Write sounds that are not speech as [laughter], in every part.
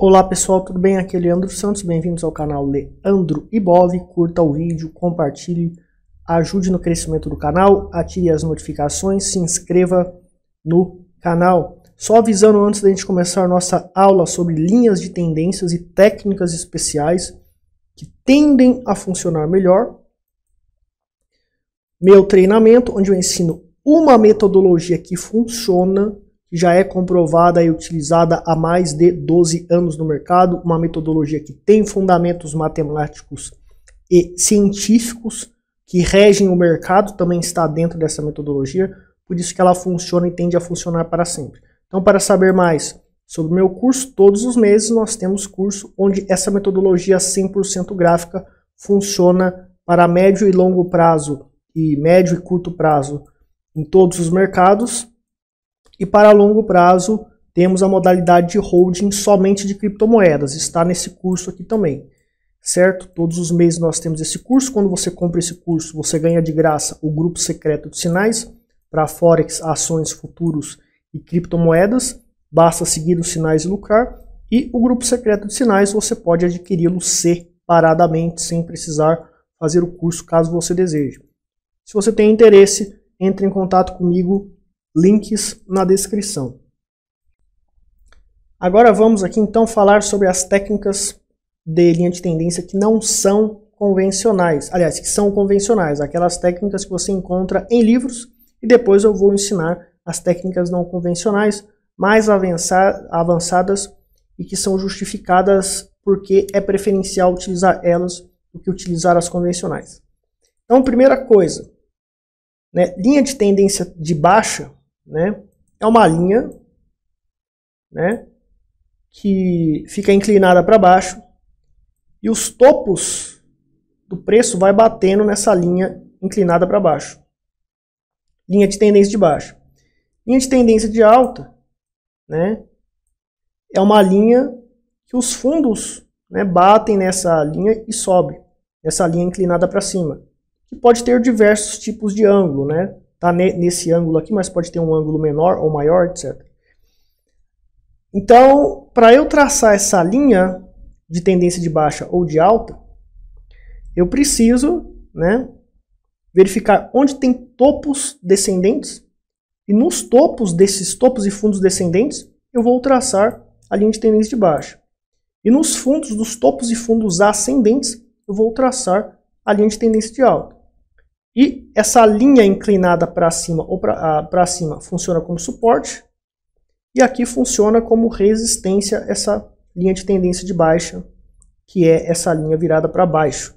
Olá pessoal, tudo bem? Aqui é Leandro Santos, bem-vindos ao canal Leandro Ibov. Curta o vídeo, compartilhe, ajude no crescimento do canal, ative as notificações, se inscreva no canal. Só avisando antes da gente começar a nossa aula sobre linhas de tendências e técnicas especiais que tendem a funcionar melhor. Meu treinamento, onde eu ensino uma metodologia que funciona que já é comprovada e utilizada há mais de 12 anos no mercado, uma metodologia que tem fundamentos matemáticos e científicos que regem o mercado, também está dentro dessa metodologia, por isso que ela funciona e tende a funcionar para sempre. Então, para saber mais sobre o meu curso, todos os meses nós temos curso onde essa metodologia 100% gráfica funciona para médio e longo prazo e médio e curto prazo em todos os mercados e para longo prazo, temos a modalidade de holding somente de criptomoedas, está nesse curso aqui também, certo? Todos os meses nós temos esse curso, quando você compra esse curso, você ganha de graça o grupo secreto de sinais para forex, ações, futuros e criptomoedas, basta seguir os sinais e lucrar, e o grupo secreto de sinais você pode adquiri-lo separadamente, sem precisar fazer o curso caso você deseje. Se você tem interesse, entre em contato comigo links na descrição. Agora vamos aqui então falar sobre as técnicas de linha de tendência que não são convencionais. Aliás, que são convencionais, aquelas técnicas que você encontra em livros e depois eu vou ensinar as técnicas não convencionais mais avançadas e que são justificadas porque é preferencial utilizar elas do que utilizar as convencionais. Então, primeira coisa, né, linha de tendência de baixa né, é uma linha né, que fica inclinada para baixo e os topos do preço vai batendo nessa linha inclinada para baixo. Linha de tendência de baixo. Linha de tendência de alta né, é uma linha que os fundos né, batem nessa linha e sobe, nessa linha inclinada para cima, que pode ter diversos tipos de ângulo, né? está nesse ângulo aqui, mas pode ter um ângulo menor ou maior, etc. Então, para eu traçar essa linha de tendência de baixa ou de alta, eu preciso né, verificar onde tem topos descendentes, e nos topos desses topos e fundos descendentes, eu vou traçar a linha de tendência de baixa. E nos fundos dos topos e fundos ascendentes, eu vou traçar a linha de tendência de alta. E essa linha inclinada para cima ou para ah, cima funciona como suporte. E aqui funciona como resistência essa linha de tendência de baixa, que é essa linha virada para baixo.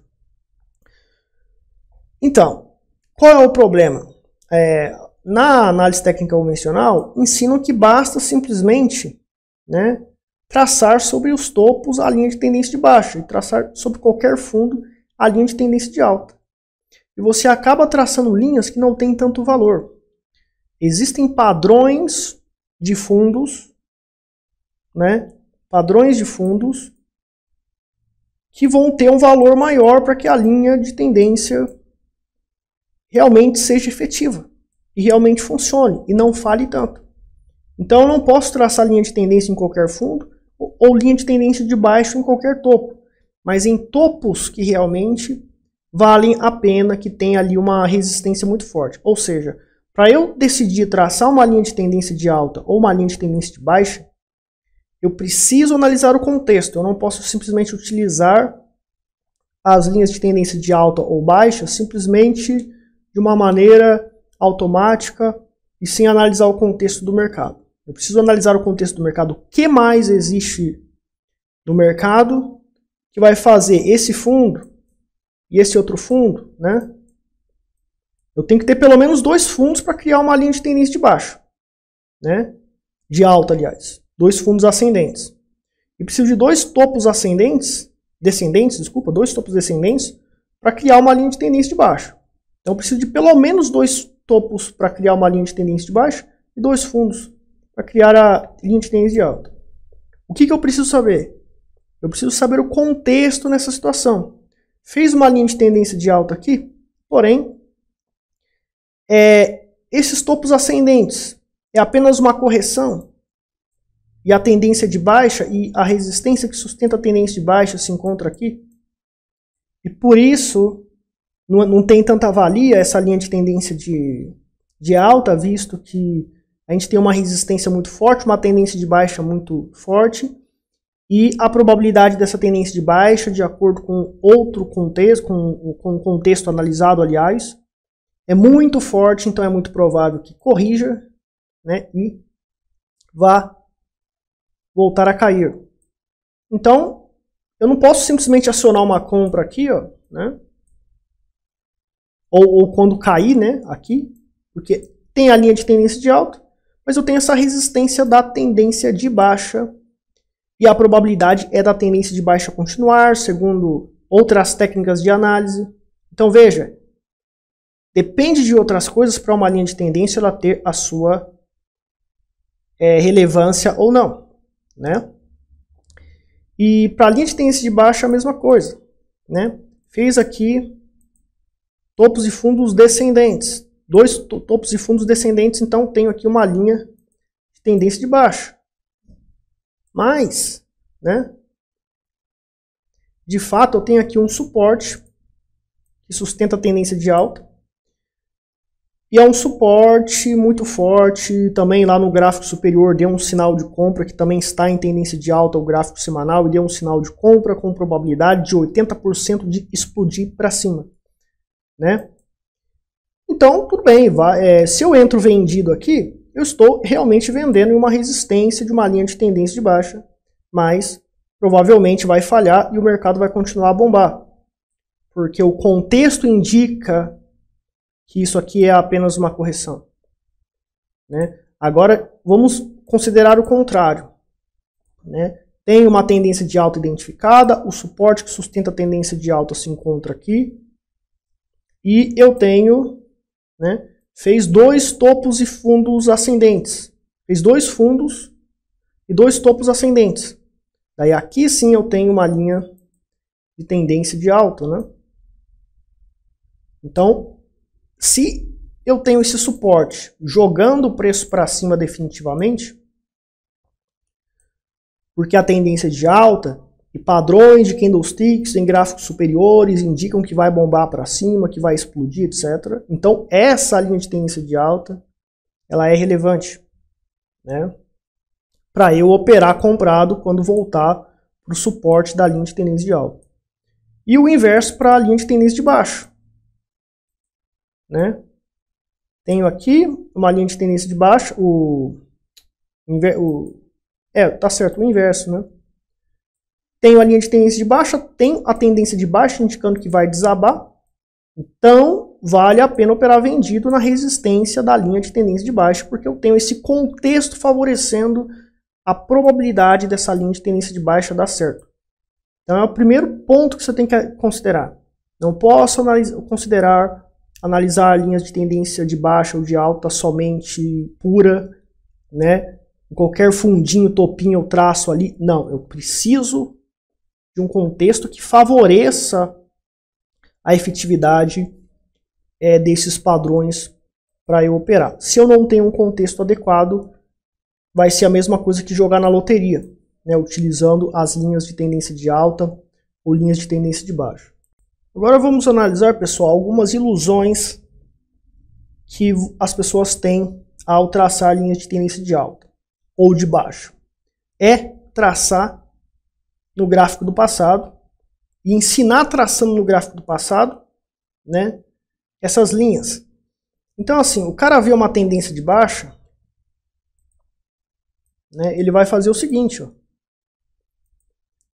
Então, qual é o problema? É, na análise técnica convencional, ensinam que basta simplesmente né, traçar sobre os topos a linha de tendência de baixa e traçar sobre qualquer fundo a linha de tendência de alta e você acaba traçando linhas que não têm tanto valor. Existem padrões de fundos, né? Padrões de fundos que vão ter um valor maior para que a linha de tendência realmente seja efetiva e realmente funcione e não fale tanto. Então eu não posso traçar linha de tendência em qualquer fundo ou linha de tendência de baixo em qualquer topo, mas em topos que realmente valem a pena que tem ali uma resistência muito forte. Ou seja, para eu decidir traçar uma linha de tendência de alta ou uma linha de tendência de baixa, eu preciso analisar o contexto. Eu não posso simplesmente utilizar as linhas de tendência de alta ou baixa simplesmente de uma maneira automática e sem analisar o contexto do mercado. Eu preciso analisar o contexto do mercado, o que mais existe no mercado que vai fazer esse fundo e esse outro fundo, né? Eu tenho que ter pelo menos dois fundos para criar uma linha de tendência de baixo, né? De alta, aliás. Dois fundos ascendentes. E preciso de dois topos ascendentes, descendentes, desculpa, dois topos descendentes para criar uma linha de tendência de baixo. Então eu preciso de pelo menos dois topos para criar uma linha de tendência de baixo e dois fundos para criar a linha de tendência de alta. O que, que eu preciso saber? Eu preciso saber o contexto nessa situação. Fez uma linha de tendência de alta aqui, porém, é, esses topos ascendentes é apenas uma correção e a tendência de baixa e a resistência que sustenta a tendência de baixa se encontra aqui. E por isso não, não tem tanta valia essa linha de tendência de, de alta, visto que a gente tem uma resistência muito forte, uma tendência de baixa muito forte e a probabilidade dessa tendência de baixa, de acordo com outro contexto, com, com o contexto analisado, aliás, é muito forte, então é muito provável que corrija né, e vá voltar a cair. Então, eu não posso simplesmente acionar uma compra aqui, ó, né? Ou, ou quando cair, né, aqui, porque tem a linha de tendência de alta, mas eu tenho essa resistência da tendência de baixa e a probabilidade é da tendência de baixa continuar, segundo outras técnicas de análise. Então veja, depende de outras coisas para uma linha de tendência ela ter a sua é, relevância ou não, né? E para a linha de tendência de baixa a mesma coisa, né? Fez aqui topos e fundos descendentes, dois topos e fundos descendentes, então tenho aqui uma linha de tendência de baixa. Mas, né? De fato, eu tenho aqui um suporte que sustenta a tendência de alta. E é um suporte muito forte, também lá no gráfico superior deu um sinal de compra que também está em tendência de alta o gráfico semanal e deu um sinal de compra com probabilidade de 80% de explodir para cima, né? Então, tudo bem, vai, é, se eu entro vendido aqui, eu estou realmente vendendo em uma resistência de uma linha de tendência de baixa, mas provavelmente vai falhar e o mercado vai continuar a bombar. Porque o contexto indica que isso aqui é apenas uma correção. Né? Agora, vamos considerar o contrário. Né? Tem uma tendência de alta identificada, o suporte que sustenta a tendência de alta se encontra aqui. E eu tenho né, fez dois topos e fundos ascendentes. Fez dois fundos e dois topos ascendentes. Daí aqui sim eu tenho uma linha de tendência de alta, né? Então, se eu tenho esse suporte jogando o preço para cima definitivamente, porque a tendência de alta e padrões de candlesticks em gráficos superiores indicam que vai bombar para cima, que vai explodir, etc. Então essa linha de tendência de alta, ela é relevante, né? Para eu operar comprado quando voltar para o suporte da linha de tendência de alta. E o inverso para a linha de tendência de baixo, né? Tenho aqui uma linha de tendência de baixo, o, o é, tá certo, o inverso, né? Tenho a linha de tendência de baixa, tenho a tendência de baixa indicando que vai desabar. Então, vale a pena operar vendido na resistência da linha de tendência de baixa, porque eu tenho esse contexto favorecendo a probabilidade dessa linha de tendência de baixa dar certo. Então, é o primeiro ponto que você tem que considerar. Não posso analis considerar analisar linhas de tendência de baixa ou de alta somente pura, né? Qualquer fundinho, topinho eu traço ali. Não, eu preciso de um contexto que favoreça a efetividade é, desses padrões para eu operar. Se eu não tenho um contexto adequado, vai ser a mesma coisa que jogar na loteria, né, utilizando as linhas de tendência de alta ou linhas de tendência de baixo. Agora vamos analisar, pessoal, algumas ilusões que as pessoas têm ao traçar linhas de tendência de alta ou de baixo. É traçar no gráfico do passado e ensinar traçando no gráfico do passado, né? Essas linhas. Então, assim, o cara vê uma tendência de baixa, né? Ele vai fazer o seguinte, ó.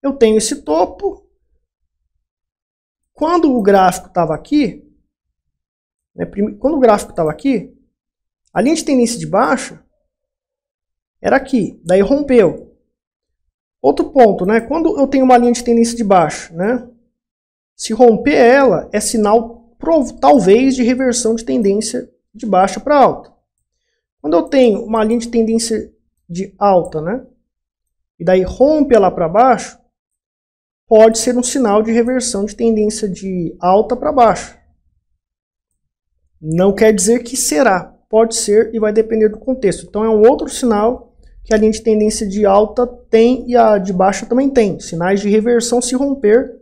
Eu tenho esse topo. Quando o gráfico estava aqui, né, quando o gráfico estava aqui, a linha de tendência de baixa era aqui, daí rompeu. Outro ponto, né? Quando eu tenho uma linha de tendência de baixo, né? Se romper ela, é sinal talvez de reversão de tendência de baixa para alta. Quando eu tenho uma linha de tendência de alta, né? E daí rompe ela para baixo, pode ser um sinal de reversão de tendência de alta para baixo. Não quer dizer que será, pode ser e vai depender do contexto. Então é um outro sinal que a linha de tendência de alta tem e a de baixa também tem. Sinais de reversão se romper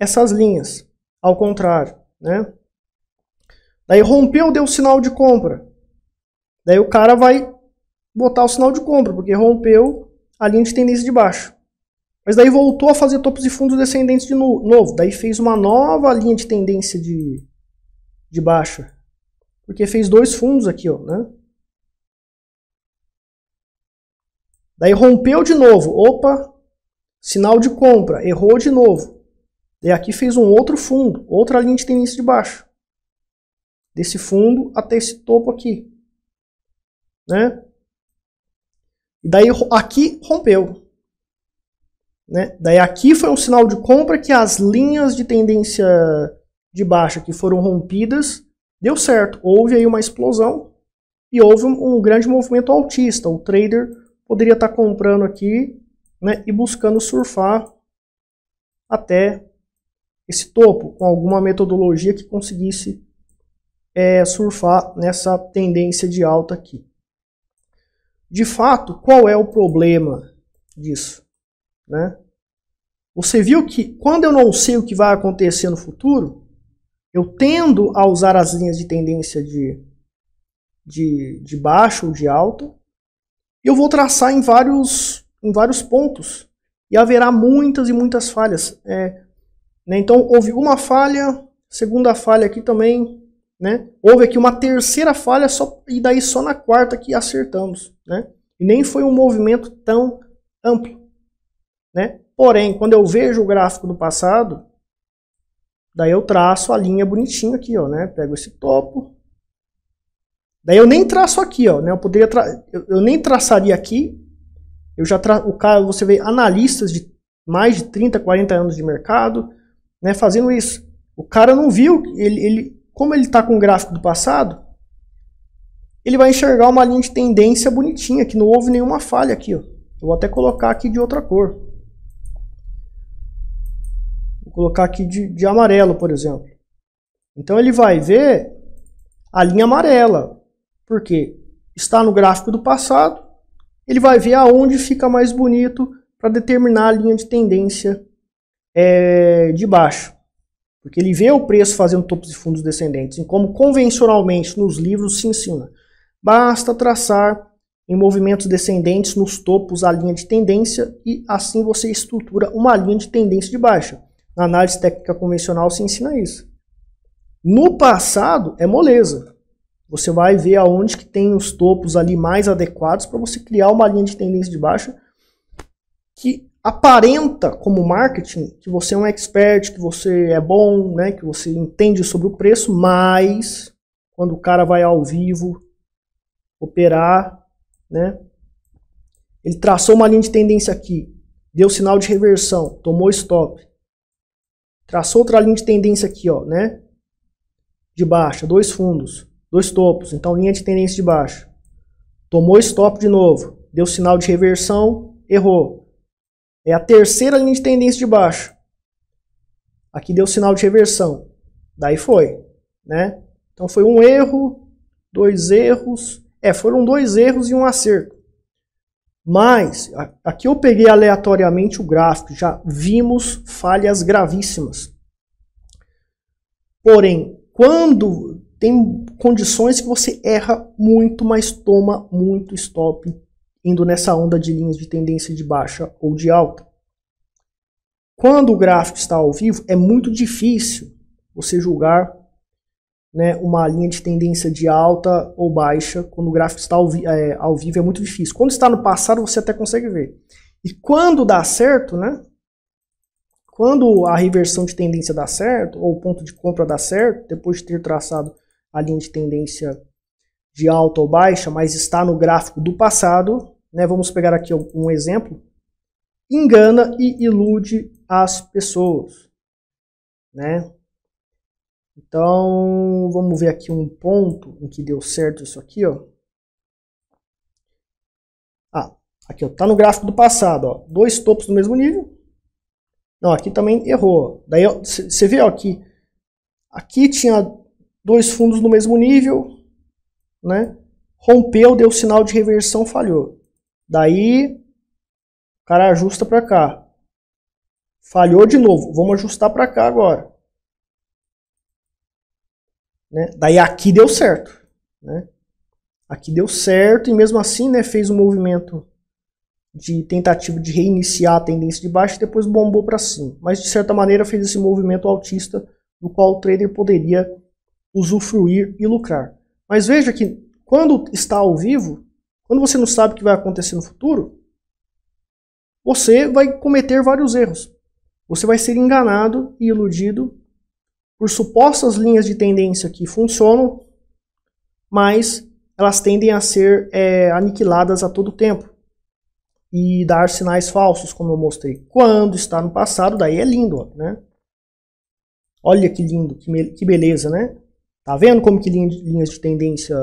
essas linhas, ao contrário, né? Daí rompeu, deu sinal de compra. Daí o cara vai botar o sinal de compra, porque rompeu a linha de tendência de baixo. Mas daí voltou a fazer topos e fundos descendentes de novo. Daí fez uma nova linha de tendência de, de baixa. Porque fez dois fundos aqui, ó, né? Daí rompeu de novo. Opa, sinal de compra. Errou de novo. E aqui fez um outro fundo, outra linha de tendência de baixo. Desse fundo até esse topo aqui. Né? E daí aqui rompeu. Né? Daí aqui foi um sinal de compra que as linhas de tendência de baixa que foram rompidas, deu certo. Houve aí uma explosão e houve um, um grande movimento altista. O trader poderia estar tá comprando aqui né, e buscando surfar até esse topo com alguma metodologia que conseguisse é, surfar nessa tendência de alta aqui. De fato, qual é o problema disso? Né? Você viu que quando eu não sei o que vai acontecer no futuro, eu tendo a usar as linhas de tendência de, de, de baixo ou de alta e eu vou traçar em vários, em vários pontos. E haverá muitas e muitas falhas. É, né? Então, houve uma falha, segunda falha aqui também, né? Houve aqui uma terceira falha só, e daí só na quarta que acertamos, né? E nem foi um movimento tão amplo, né? Porém, quando eu vejo o gráfico do passado, daí eu traço a linha bonitinha aqui, ó, né? Pego esse topo, Daí eu nem traço aqui, ó, né? Eu poderia eu, eu, nem traçaria aqui. Eu já tra... o cara, você vê analistas de mais de 30, 40 anos de mercado, né, fazendo isso. O cara não viu, ele, ele como ele está com o gráfico do passado, ele vai enxergar uma linha de tendência bonitinha, que não houve nenhuma falha aqui, ó. Eu vou até colocar aqui de outra cor. Vou colocar aqui de, de amarelo, por exemplo. Então ele vai ver a linha amarela, porque está no gráfico do passado, ele vai ver aonde fica mais bonito para determinar a linha de tendência é, de baixo. Porque ele vê o preço fazendo topos e fundos descendentes, e como convencionalmente nos livros se ensina. Basta traçar em movimentos descendentes nos topos a linha de tendência e assim você estrutura uma linha de tendência de baixa. Na análise técnica convencional se ensina isso. No passado é moleza. Você vai ver aonde que tem os topos ali mais adequados para você criar uma linha de tendência de baixa que aparenta como marketing que você é um expert, que você é bom, né, que você entende sobre o preço, mas quando o cara vai ao vivo operar, né, ele traçou uma linha de tendência aqui, deu sinal de reversão, tomou stop. Traçou outra linha de tendência aqui, ó, né? De baixa, dois fundos dois topos, então linha de tendência de baixo. Tomou stop de novo, deu sinal de reversão, errou. É a terceira linha de tendência de baixo. Aqui deu sinal de reversão. Daí foi, né? Então foi um erro, dois erros, é, foram dois erros e um acerto. Mas aqui eu peguei aleatoriamente o gráfico, já vimos falhas gravíssimas. Porém, quando tem condições que você erra muito, mas toma muito stop, indo nessa onda de linhas de tendência de baixa ou de alta. Quando o gráfico está ao vivo, é muito difícil você julgar né, uma linha de tendência de alta ou baixa. Quando o gráfico está ao, vi é, ao vivo, é muito difícil. Quando está no passado, você até consegue ver. E quando dá certo, né? Quando a reversão de tendência dá certo, ou o ponto de compra dá certo, depois de ter traçado a linha de tendência de alta ou baixa, mas está no gráfico do passado, né? Vamos pegar aqui um exemplo. Engana e ilude as pessoas, né? Então, vamos ver aqui um ponto em que deu certo isso aqui, ó. Ah, aqui, está no gráfico do passado, ó. Dois topos do mesmo nível. Não, aqui também errou. Daí, você vê, ó, aqui, aqui tinha dois fundos no mesmo nível, né? Rompeu, deu sinal de reversão, falhou. Daí, o cara ajusta para cá. Falhou de novo. Vamos ajustar para cá agora. Né? Daí aqui deu certo. Né? Aqui deu certo e mesmo assim né, fez um movimento de tentativa de reiniciar a tendência de baixo e depois bombou para cima. Mas de certa maneira fez esse movimento altista do qual o trader poderia usufruir e lucrar. Mas veja que quando está ao vivo, quando você não sabe o que vai acontecer no futuro, você vai cometer vários erros. Você vai ser enganado e iludido por supostas linhas de tendência que funcionam, mas elas tendem a ser é, aniquiladas a todo tempo e dar sinais falsos, como eu mostrei. Quando está no passado, daí é lindo, né? Olha que lindo, que, que beleza, né? Tá vendo como que linhas de tendência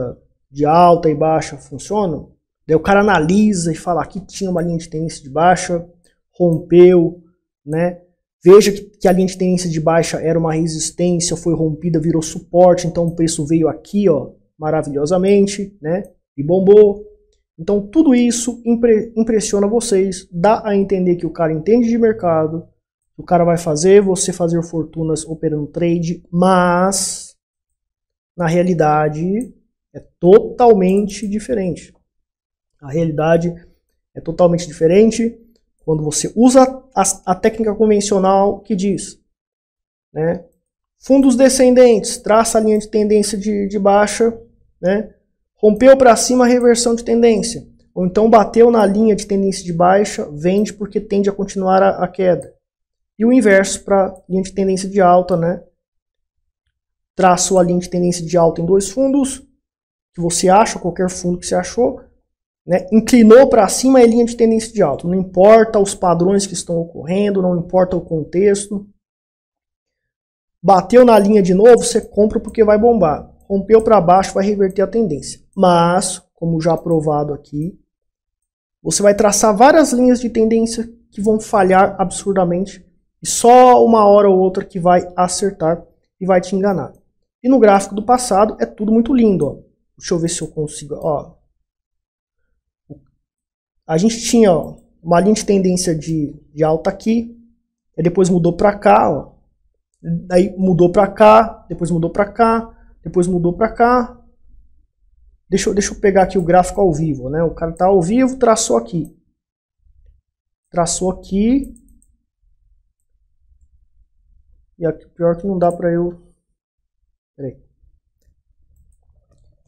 de alta e baixa funcionam? Daí o cara analisa e fala aqui tinha uma linha de tendência de baixa, rompeu, né? Veja que, a linha de tendência de baixa era uma resistência, foi rompida, virou suporte, então o preço veio aqui, ó, maravilhosamente, né? E bombou. Então tudo isso impre, impressiona vocês, dá a entender que o cara entende de mercado, o cara vai fazer você fazer fortunas operando trade, mas na realidade é totalmente diferente. A realidade é totalmente diferente quando você usa a, a técnica convencional que diz, né? Fundos descendentes, traça a linha de tendência de, de baixa, né? Rompeu para cima, reversão de tendência. Ou então bateu na linha de tendência de baixa, vende porque tende a continuar a, a queda. E o inverso para linha de tendência de alta, né? traço a linha de tendência de alta em dois fundos, que você acha, qualquer fundo que você achou, né? inclinou para cima é linha de tendência de alta. Não importa os padrões que estão ocorrendo, não importa o contexto. Bateu na linha de novo, você compra porque vai bombar. Rompeu para baixo, vai reverter a tendência. Mas, como já provado aqui, você vai traçar várias linhas de tendência que vão falhar absurdamente e só uma hora ou outra que vai acertar e vai te enganar. E no gráfico do passado é tudo muito lindo. Ó. Deixa eu ver se eu consigo. Ó. A gente tinha ó, uma linha de tendência de, de alta aqui, depois mudou para cá, ó. Aí mudou para cá, depois mudou para cá, depois mudou para cá. Deixa eu, deixa eu pegar aqui o gráfico ao vivo, né? O cara tá ao vivo, traçou aqui. Traçou aqui. E aqui, pior que não dá para eu Peraí.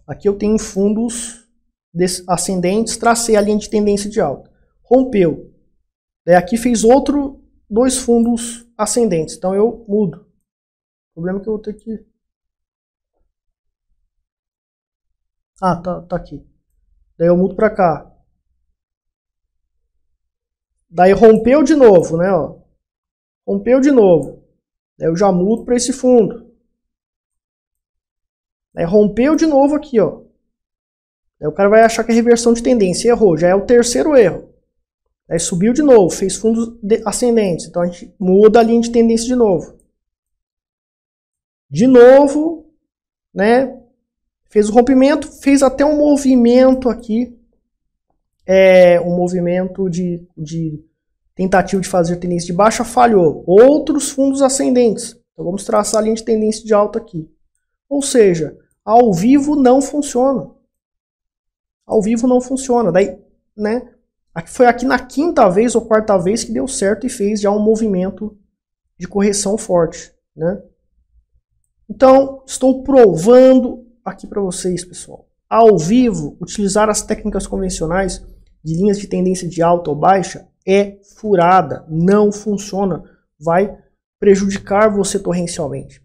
Aqui eu tenho fundos ascendentes, tracei a linha de tendência de alta. Rompeu. Daí aqui fez outro, dois fundos ascendentes. Então eu mudo. O problema é que eu vou ter que... Ah, tá, tá aqui. Daí eu mudo para cá. Daí rompeu de novo, né? Ó. Rompeu de novo. Daí eu já mudo para esse fundo. Aí rompeu de novo aqui, ó. Aí o cara vai achar que é reversão de tendência. Errou, já é o terceiro erro. Aí subiu de novo, fez fundos ascendentes. Então a gente muda a linha de tendência de novo. De novo, né? Fez o rompimento, fez até um movimento aqui. É, um movimento de, de tentativa de fazer tendência de baixa, falhou. Outros fundos ascendentes. Então vamos traçar a linha de tendência de alta aqui. Ou seja, ao vivo não funciona. Ao vivo não funciona. Daí, né? Foi aqui na quinta vez ou quarta vez que deu certo e fez já um movimento de correção forte, né? Então, estou provando aqui para vocês, pessoal. Ao vivo, utilizar as técnicas convencionais de linhas de tendência de alta ou baixa é furada, não funciona, vai prejudicar você torrencialmente,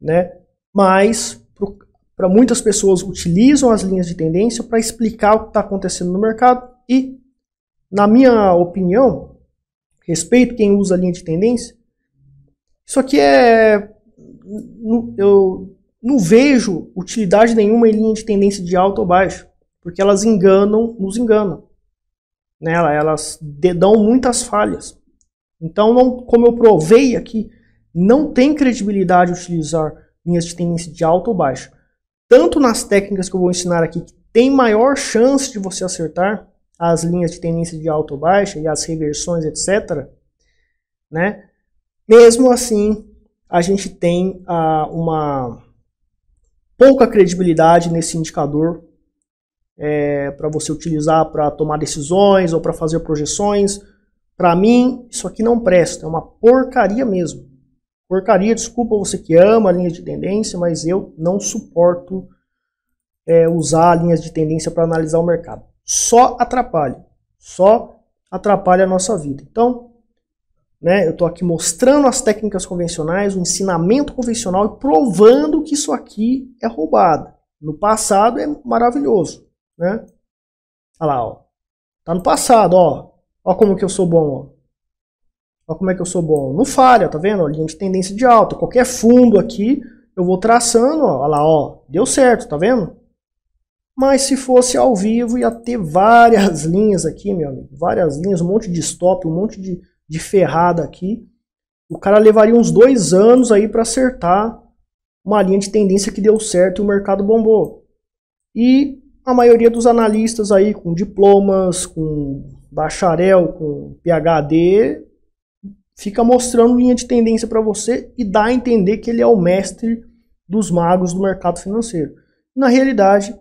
né? Mas para muitas pessoas utilizam as linhas de tendência para explicar o que está acontecendo no mercado e, na minha opinião, respeito quem usa a linha de tendência. Isso aqui é, eu não vejo utilidade nenhuma em linha de tendência de alta ou baixa, porque elas enganam, nos enganam. Nela, né, elas dão muitas falhas. Então, não, como eu provei aqui, não tem credibilidade utilizar linhas de tendência de alta ou baixa tanto nas técnicas que eu vou ensinar aqui, que tem maior chance de você acertar as linhas de tendência de alta ou baixa e as reversões, etc. Né? Mesmo assim, a gente tem ah, uma pouca credibilidade nesse indicador é, para você utilizar para tomar decisões ou para fazer projeções. Para mim, isso aqui não presta, é uma porcaria mesmo. Porcaria, desculpa você que ama linhas de tendência, mas eu não suporto é, usar linhas de tendência para analisar o mercado. Só atrapalha, só atrapalha a nossa vida. Então, né, eu estou aqui mostrando as técnicas convencionais, o ensinamento convencional e provando que isso aqui é roubado. No passado é maravilhoso, né? Olha lá, ó. Tá no passado, ó. Ó como que eu sou bom, ó. Olha como é que eu sou bom. Não falha, tá vendo? linha de tendência de alta. Qualquer fundo aqui, eu vou traçando, ó, olha lá, ó, deu certo, tá vendo? Mas se fosse ao vivo, ia ter várias [laughs] linhas aqui, meu amigo. Várias linhas, um monte de stop, um monte de, de ferrada aqui. O cara levaria uns dois anos aí para acertar uma linha de tendência que deu certo e o mercado bombou. E a maioria dos analistas aí com diplomas, com bacharel, com PhD, fica mostrando linha de tendência para você e dá a entender que ele é o mestre dos magos do mercado financeiro. Na realidade,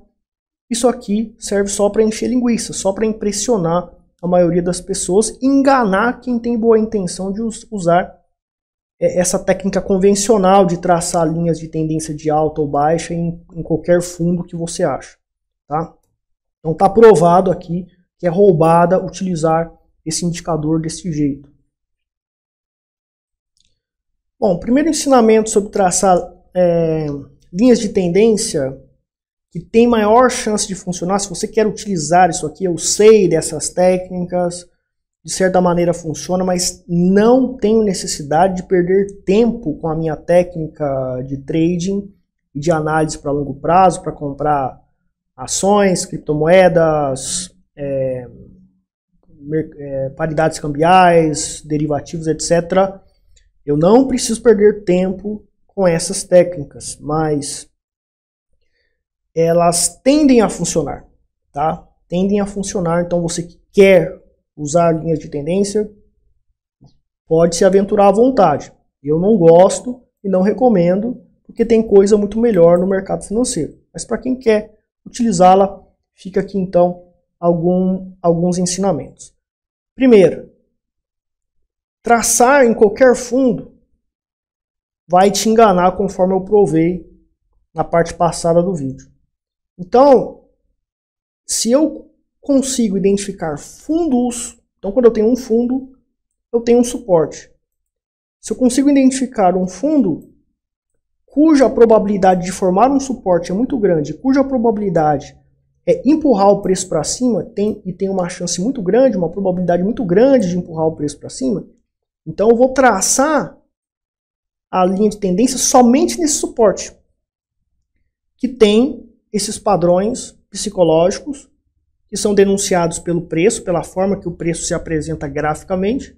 isso aqui serve só para encher linguiça, só para impressionar a maioria das pessoas, enganar quem tem boa intenção de usar é, essa técnica convencional de traçar linhas de tendência de alta ou baixa em, em qualquer fundo que você acha, tá? Então tá provado aqui que é roubada utilizar esse indicador desse jeito. Bom, primeiro ensinamento sobre traçar é, linhas de tendência que tem maior chance de funcionar, se você quer utilizar isso aqui, eu sei dessas técnicas, de certa maneira funciona, mas não tenho necessidade de perder tempo com a minha técnica de trading, e de análise para longo prazo, para comprar ações, criptomoedas, é, é, paridades cambiais, derivativos, etc. Eu não preciso perder tempo com essas técnicas, mas elas tendem a funcionar, tá? Tendem a funcionar, então você que quer usar linhas de tendência, pode se aventurar à vontade. Eu não gosto e não recomendo, porque tem coisa muito melhor no mercado financeiro. Mas para quem quer utilizá-la, fica aqui então algum, alguns ensinamentos. Primeiro, traçar em qualquer fundo vai te enganar conforme eu provei na parte passada do vídeo. Então, se eu consigo identificar fundos, então quando eu tenho um fundo, eu tenho um suporte. Se eu consigo identificar um fundo cuja probabilidade de formar um suporte é muito grande, cuja probabilidade é empurrar o preço para cima, tem e tem uma chance muito grande, uma probabilidade muito grande de empurrar o preço para cima, então eu vou traçar a linha de tendência somente nesse suporte que tem esses padrões psicológicos que são denunciados pelo preço, pela forma que o preço se apresenta graficamente.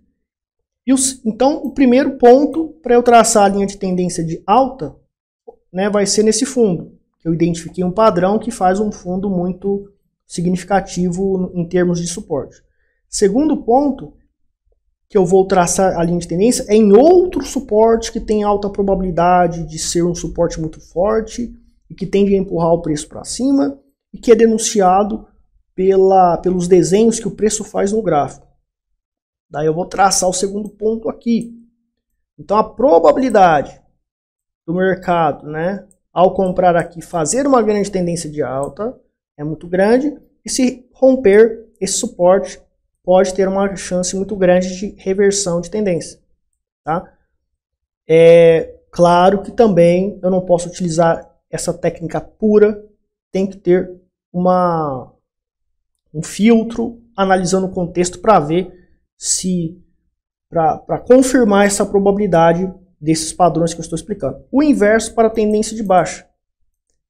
E os, então, o primeiro ponto para eu traçar a linha de tendência de alta né, vai ser nesse fundo. Eu identifiquei um padrão que faz um fundo muito significativo em termos de suporte. Segundo ponto que eu vou traçar a linha de tendência é em outro suporte que tem alta probabilidade de ser um suporte muito forte e que tende a empurrar o preço para cima e que é denunciado pela, pelos desenhos que o preço faz no gráfico. Daí eu vou traçar o segundo ponto aqui. Então a probabilidade do mercado, né, ao comprar aqui, fazer uma grande tendência de alta é muito grande e se romper esse suporte pode ter uma chance muito grande de reversão de tendência. Tá? É claro que também eu não posso utilizar essa técnica pura, tem que ter uma, um filtro analisando o contexto para ver se para confirmar essa probabilidade desses padrões que eu estou explicando. O inverso para a tendência de baixa.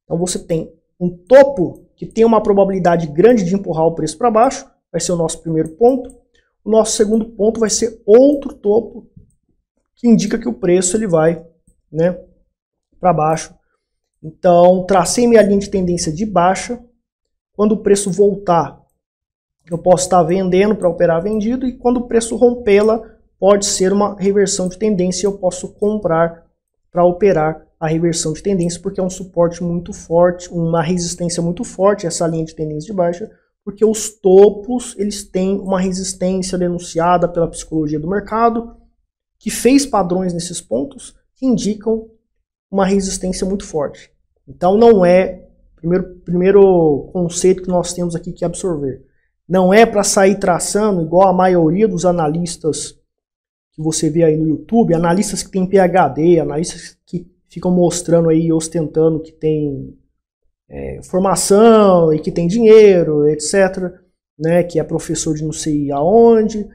Então você tem um topo que tem uma probabilidade grande de empurrar o preço para baixo vai ser o nosso primeiro ponto. O nosso segundo ponto vai ser outro topo, que indica que o preço ele vai né, para baixo. Então, tracei minha linha de tendência de baixa. Quando o preço voltar, eu posso estar vendendo para operar vendido. E quando o preço rompê-la, pode ser uma reversão de tendência. Eu posso comprar para operar a reversão de tendência, porque é um suporte muito forte, uma resistência muito forte, essa linha de tendência de baixa porque os topos eles têm uma resistência denunciada pela psicologia do mercado, que fez padrões nesses pontos que indicam uma resistência muito forte. Então não é primeiro primeiro conceito que nós temos aqui que absorver. Não é para sair traçando igual a maioria dos analistas que você vê aí no YouTube, analistas que têm PhD, analistas que ficam mostrando aí ostentando que tem é, formação e que tem dinheiro, etc. Né, que é professor de não sei aonde.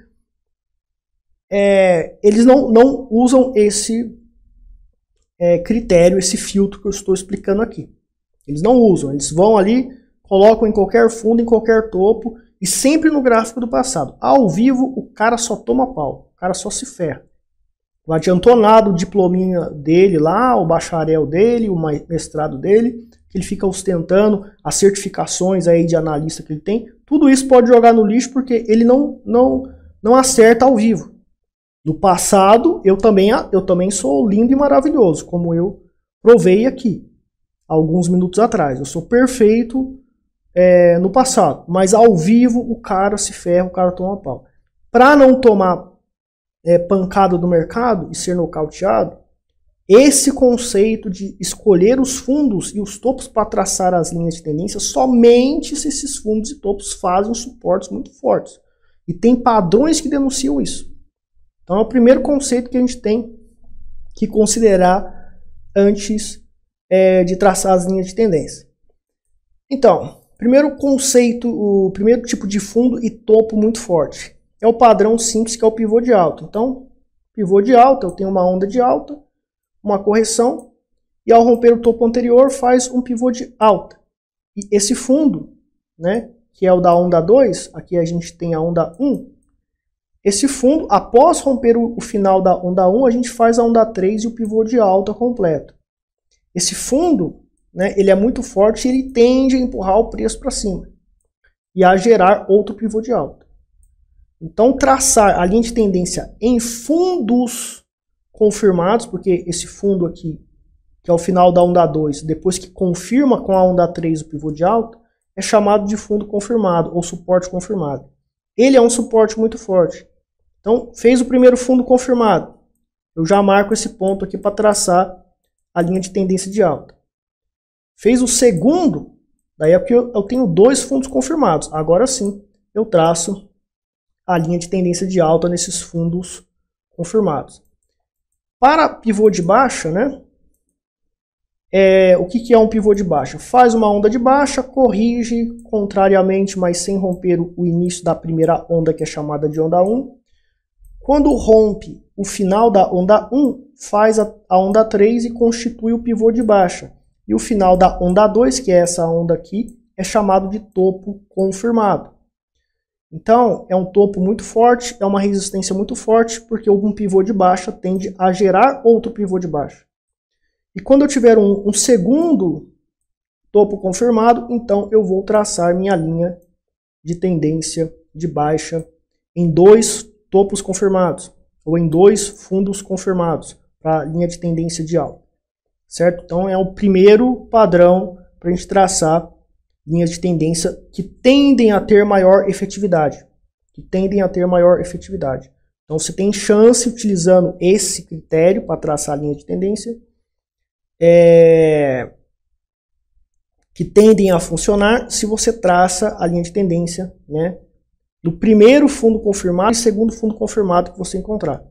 É, eles não, não usam esse é, critério, esse filtro que eu estou explicando aqui. Eles não usam, eles vão ali, colocam em qualquer fundo, em qualquer topo e sempre no gráfico do passado. Ao vivo, o cara só toma pau, o cara só se ferra. Não adiantou nada o diplominha dele lá, o bacharel dele, o mestrado dele ele fica ostentando, as certificações aí de analista que ele tem, tudo isso pode jogar no lixo porque ele não não não acerta ao vivo. No passado, eu também eu também sou lindo e maravilhoso, como eu provei aqui alguns minutos atrás. Eu sou perfeito é, no passado, mas ao vivo o cara se ferra, o cara toma pau. Para não tomar é, pancada do mercado e ser nocauteado, esse conceito de escolher os fundos e os topos para traçar as linhas de tendência somente se esses fundos e topos fazem suportes muito fortes. E tem padrões que denunciam isso. Então é o primeiro conceito que a gente tem que considerar antes é, de traçar as linhas de tendência. Então, primeiro conceito, o primeiro tipo de fundo e topo muito forte é o padrão simples que é o pivô de alta. Então, pivô de alta, eu tenho uma onda de alta uma correção e ao romper o topo anterior faz um pivô de alta. E esse fundo, né, que é o da onda 2, aqui a gente tem a onda 1, esse fundo, após romper o, final da onda 1, a gente faz a onda 3 e o pivô de alta completo. Esse fundo, né, ele é muito forte e ele tende a empurrar o preço para cima e a gerar outro pivô de alta. Então, traçar a linha de tendência em fundos confirmados, porque esse fundo aqui, que é o final da onda 2, depois que confirma com a onda 3 o pivô de alta, é chamado de fundo confirmado ou suporte confirmado. Ele é um suporte muito forte. Então, fez o primeiro fundo confirmado. Eu já marco esse ponto aqui para traçar a linha de tendência de alta. Fez o segundo, daí é porque eu, eu tenho dois fundos confirmados. Agora sim, eu traço a linha de tendência de alta nesses fundos confirmados. Para pivô de baixa, né? É, o que, que é um pivô de baixa? Faz uma onda de baixa, corrige contrariamente, mas sem romper o início da primeira onda, que é chamada de onda 1. Quando rompe o final da onda 1, faz a, a onda 3 e constitui o pivô de baixa. E o final da onda 2, que é essa onda aqui, é chamado de topo confirmado. Então, é um topo muito forte, é uma resistência muito forte, porque algum pivô de baixa tende a gerar outro pivô de baixa. E quando eu tiver um, um segundo topo confirmado, então eu vou traçar minha linha de tendência de baixa em dois topos confirmados, ou em dois fundos confirmados, para a linha de tendência de alta. Certo? Então, é o primeiro padrão para a gente traçar linhas de tendência que tendem a ter maior efetividade. Que tendem a ter maior efetividade. Então você tem chance, utilizando esse critério para traçar a linha de tendência, é, que tendem a funcionar se você traça a linha de tendência né, do primeiro fundo confirmado e segundo fundo confirmado que você encontrar.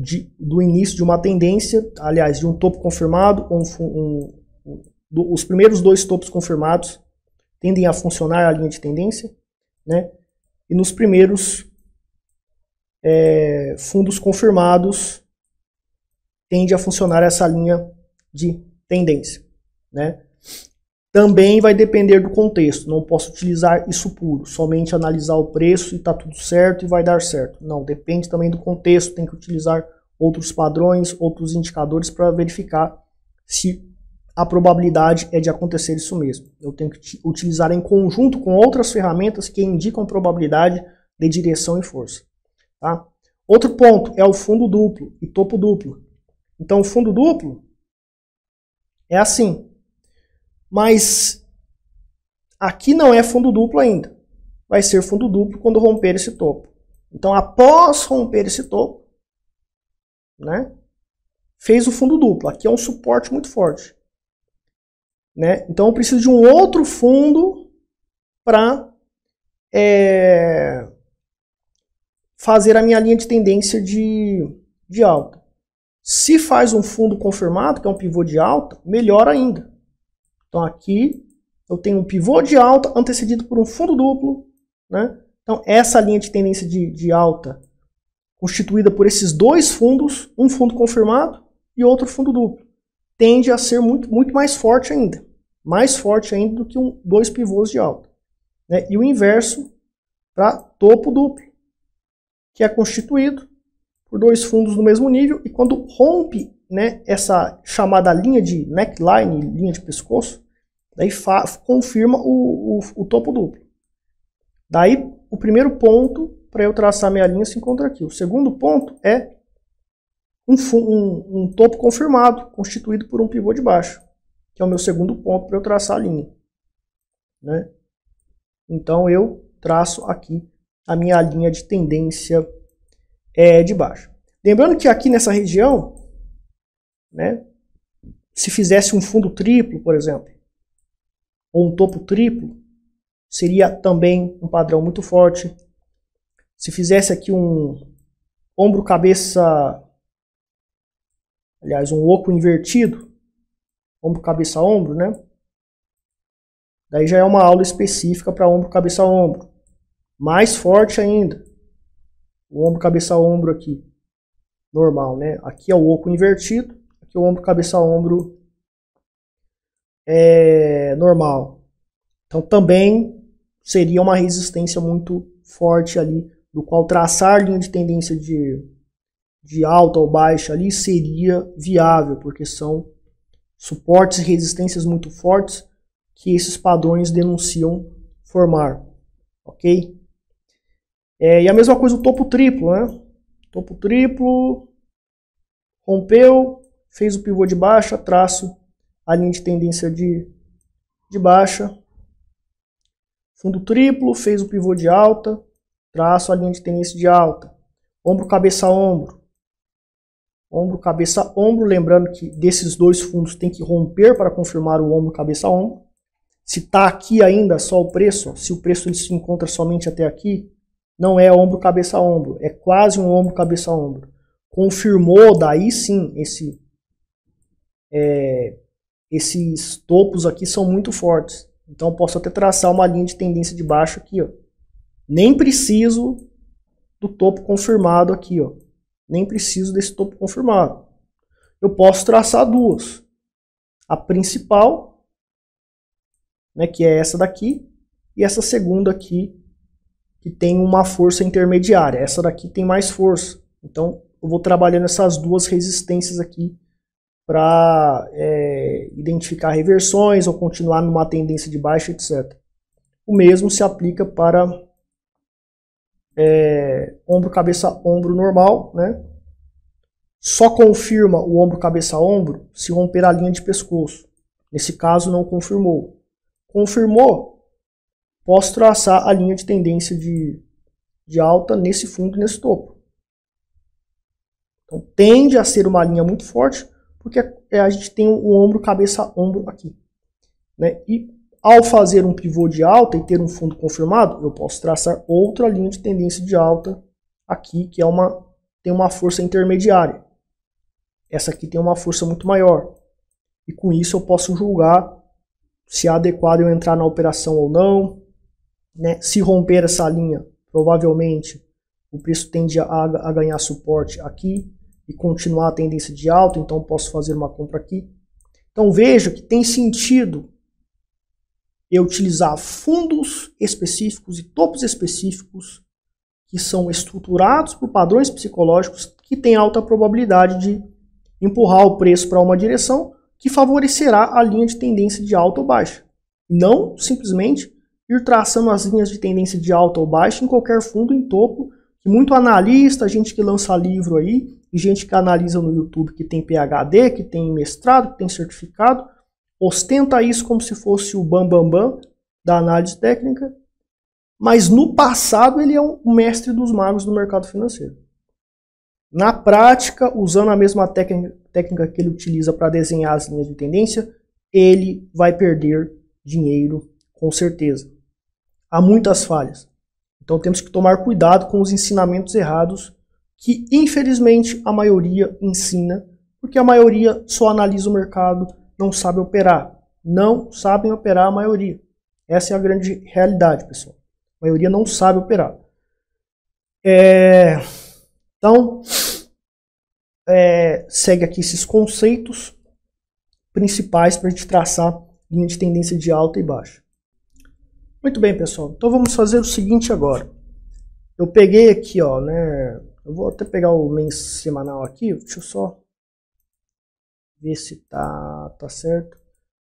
De, do início de uma tendência, aliás, de um topo confirmado, um, um, um, do, os primeiros dois topos confirmados tendem a funcionar a linha de tendência, né? E nos primeiros é, fundos confirmados tende a funcionar essa linha de tendência, né? Também vai depender do contexto. Não posso utilizar isso puro, somente analisar o preço e tá tudo certo e vai dar certo. Não, depende também do contexto. Tem que utilizar outros padrões, outros indicadores para verificar se a probabilidade é de acontecer isso mesmo. Eu tenho que utilizar em conjunto com outras ferramentas que indicam probabilidade de direção e força. Tá? Outro ponto é o fundo duplo e topo duplo. Então, o fundo duplo é assim. Mas aqui não é fundo duplo ainda. Vai ser fundo duplo quando romper esse topo. Então, após romper esse topo, né, fez o fundo duplo. Aqui é um suporte muito forte. Né? Então eu preciso de um outro fundo para é, fazer a minha linha de tendência de, de alta. Se faz um fundo confirmado, que é um pivô de alta, melhor ainda. Então aqui eu tenho um pivô de alta antecedido por um fundo duplo. Né? Então essa linha de tendência de, de alta constituída por esses dois fundos, um fundo confirmado e outro fundo duplo, tende a ser muito, muito mais forte ainda mais forte ainda do que um, dois pivôs de alta. Né? E o inverso para topo duplo, que é constituído por dois fundos no mesmo nível, e quando rompe né, essa chamada linha de neckline, linha de pescoço, daí confirma o, o, o topo duplo. Daí o primeiro ponto para eu traçar minha linha se encontra aqui. O segundo ponto é um, um, um, topo confirmado, constituído por um pivô de baixo que é o meu segundo ponto para eu traçar a linha. Né? Então eu traço aqui a minha linha de tendência é, de baixo. Lembrando que aqui nessa região, né, se fizesse um fundo triplo, por exemplo, ou um topo triplo, seria também um padrão muito forte. Se fizesse aqui um ombro-cabeça, aliás, um oco invertido, ombro, cabeça, ombro, né? Daí já é uma aula específica para ombro, cabeça, ombro. Mais forte ainda. O ombro, cabeça, ombro aqui. Normal, né? Aqui é o oco invertido. Aqui é o ombro, cabeça, ombro é normal. Então também seria uma resistência muito forte ali, do qual traçar linha de tendência de, de alta ou baixa ali seria viável, porque são suportes e resistências muito fortes que esses padrões denunciam formar, ok? É, e a mesma coisa o topo triplo, né? Topo triplo, rompeu, fez o pivô de baixa, traço a linha de tendência de, de baixa, fundo triplo, fez o pivô de alta, traço a linha de tendência de alta, ombro cabeça ombro, ombro, cabeça, ombro. Lembrando que desses dois fundos tem que romper para confirmar o ombro, cabeça, ombro. Se está aqui ainda só o preço, se o preço ele se encontra somente até aqui, não é ombro, cabeça, ombro. É quase um ombro, cabeça, ombro. Confirmou daí sim esse. É, esses topos aqui são muito fortes. Então posso até traçar uma linha de tendência de baixo aqui. Ó. Nem preciso do topo confirmado aqui. Ó nem preciso desse topo confirmado. Eu posso traçar duas. A principal, né, que é essa daqui, e essa segunda aqui, que tem uma força intermediária. Essa daqui tem mais força. Então, eu vou trabalhando essas duas resistências aqui para é, identificar reversões ou continuar numa tendência de baixa, etc. O mesmo se aplica para é, ombro, cabeça, ombro normal, né? Só confirma o ombro, cabeça, ombro se romper a linha de pescoço. Nesse caso, não confirmou. Confirmou, posso traçar a linha de tendência de, de alta nesse fundo e nesse topo. Então, tende a ser uma linha muito forte, porque é, a gente tem o ombro, cabeça, ombro aqui. Né? E ao fazer um pivô de alta e ter um fundo confirmado, eu posso traçar outra linha de tendência de alta aqui, que é uma, tem uma força intermediária. Essa aqui tem uma força muito maior. E com isso eu posso julgar se é adequado eu entrar na operação ou não. Né? Se romper essa linha, provavelmente o preço tende a, a ganhar suporte aqui e continuar a tendência de alta, então posso fazer uma compra aqui. Então vejo que tem sentido eu utilizar fundos específicos e topos específicos que são estruturados por padrões psicológicos que têm alta probabilidade de empurrar o preço para uma direção que favorecerá a linha de tendência de alta ou baixa. Não simplesmente ir traçando as linhas de tendência de alta ou baixa em qualquer fundo em topo, que muito analista, gente que lança livro aí, e gente que analisa no YouTube que tem PhD, que tem mestrado, que tem certificado, ostenta isso como se fosse o bambambam bam, bam da análise técnica, mas no passado ele é o mestre dos magos do mercado financeiro. Na prática, usando a mesma técnica que ele utiliza para desenhar as linhas de tendência, ele vai perder dinheiro com certeza. Há muitas falhas. Então temos que tomar cuidado com os ensinamentos errados que infelizmente a maioria ensina, porque a maioria só analisa o mercado não sabe operar. Não sabem operar a maioria. Essa é a grande realidade, pessoal. A maioria não sabe operar. É, então, é, segue aqui esses conceitos principais para a gente traçar linha de tendência de alta e baixa. Muito bem, pessoal. Então vamos fazer o seguinte agora. Eu peguei aqui, ó, né? Eu vou até pegar o mês semanal aqui. Deixa eu só ver se tá, tá certo.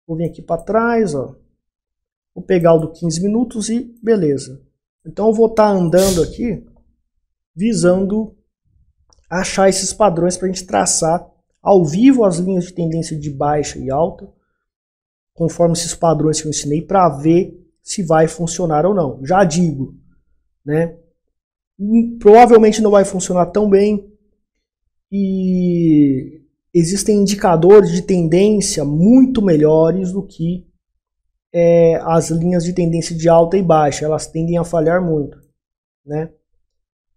Vou vir aqui para trás, ó. Vou pegar o do 15 minutos e beleza. Então eu vou estar tá andando aqui visando achar esses padrões para a gente traçar ao vivo as linhas de tendência de baixa e alta, conforme esses padrões que eu ensinei, para ver se vai funcionar ou não. Já digo, né? Hum, provavelmente não vai funcionar tão bem e existem indicadores de tendência muito melhores do que é, as linhas de tendência de alta e baixa. Elas tendem a falhar muito, né?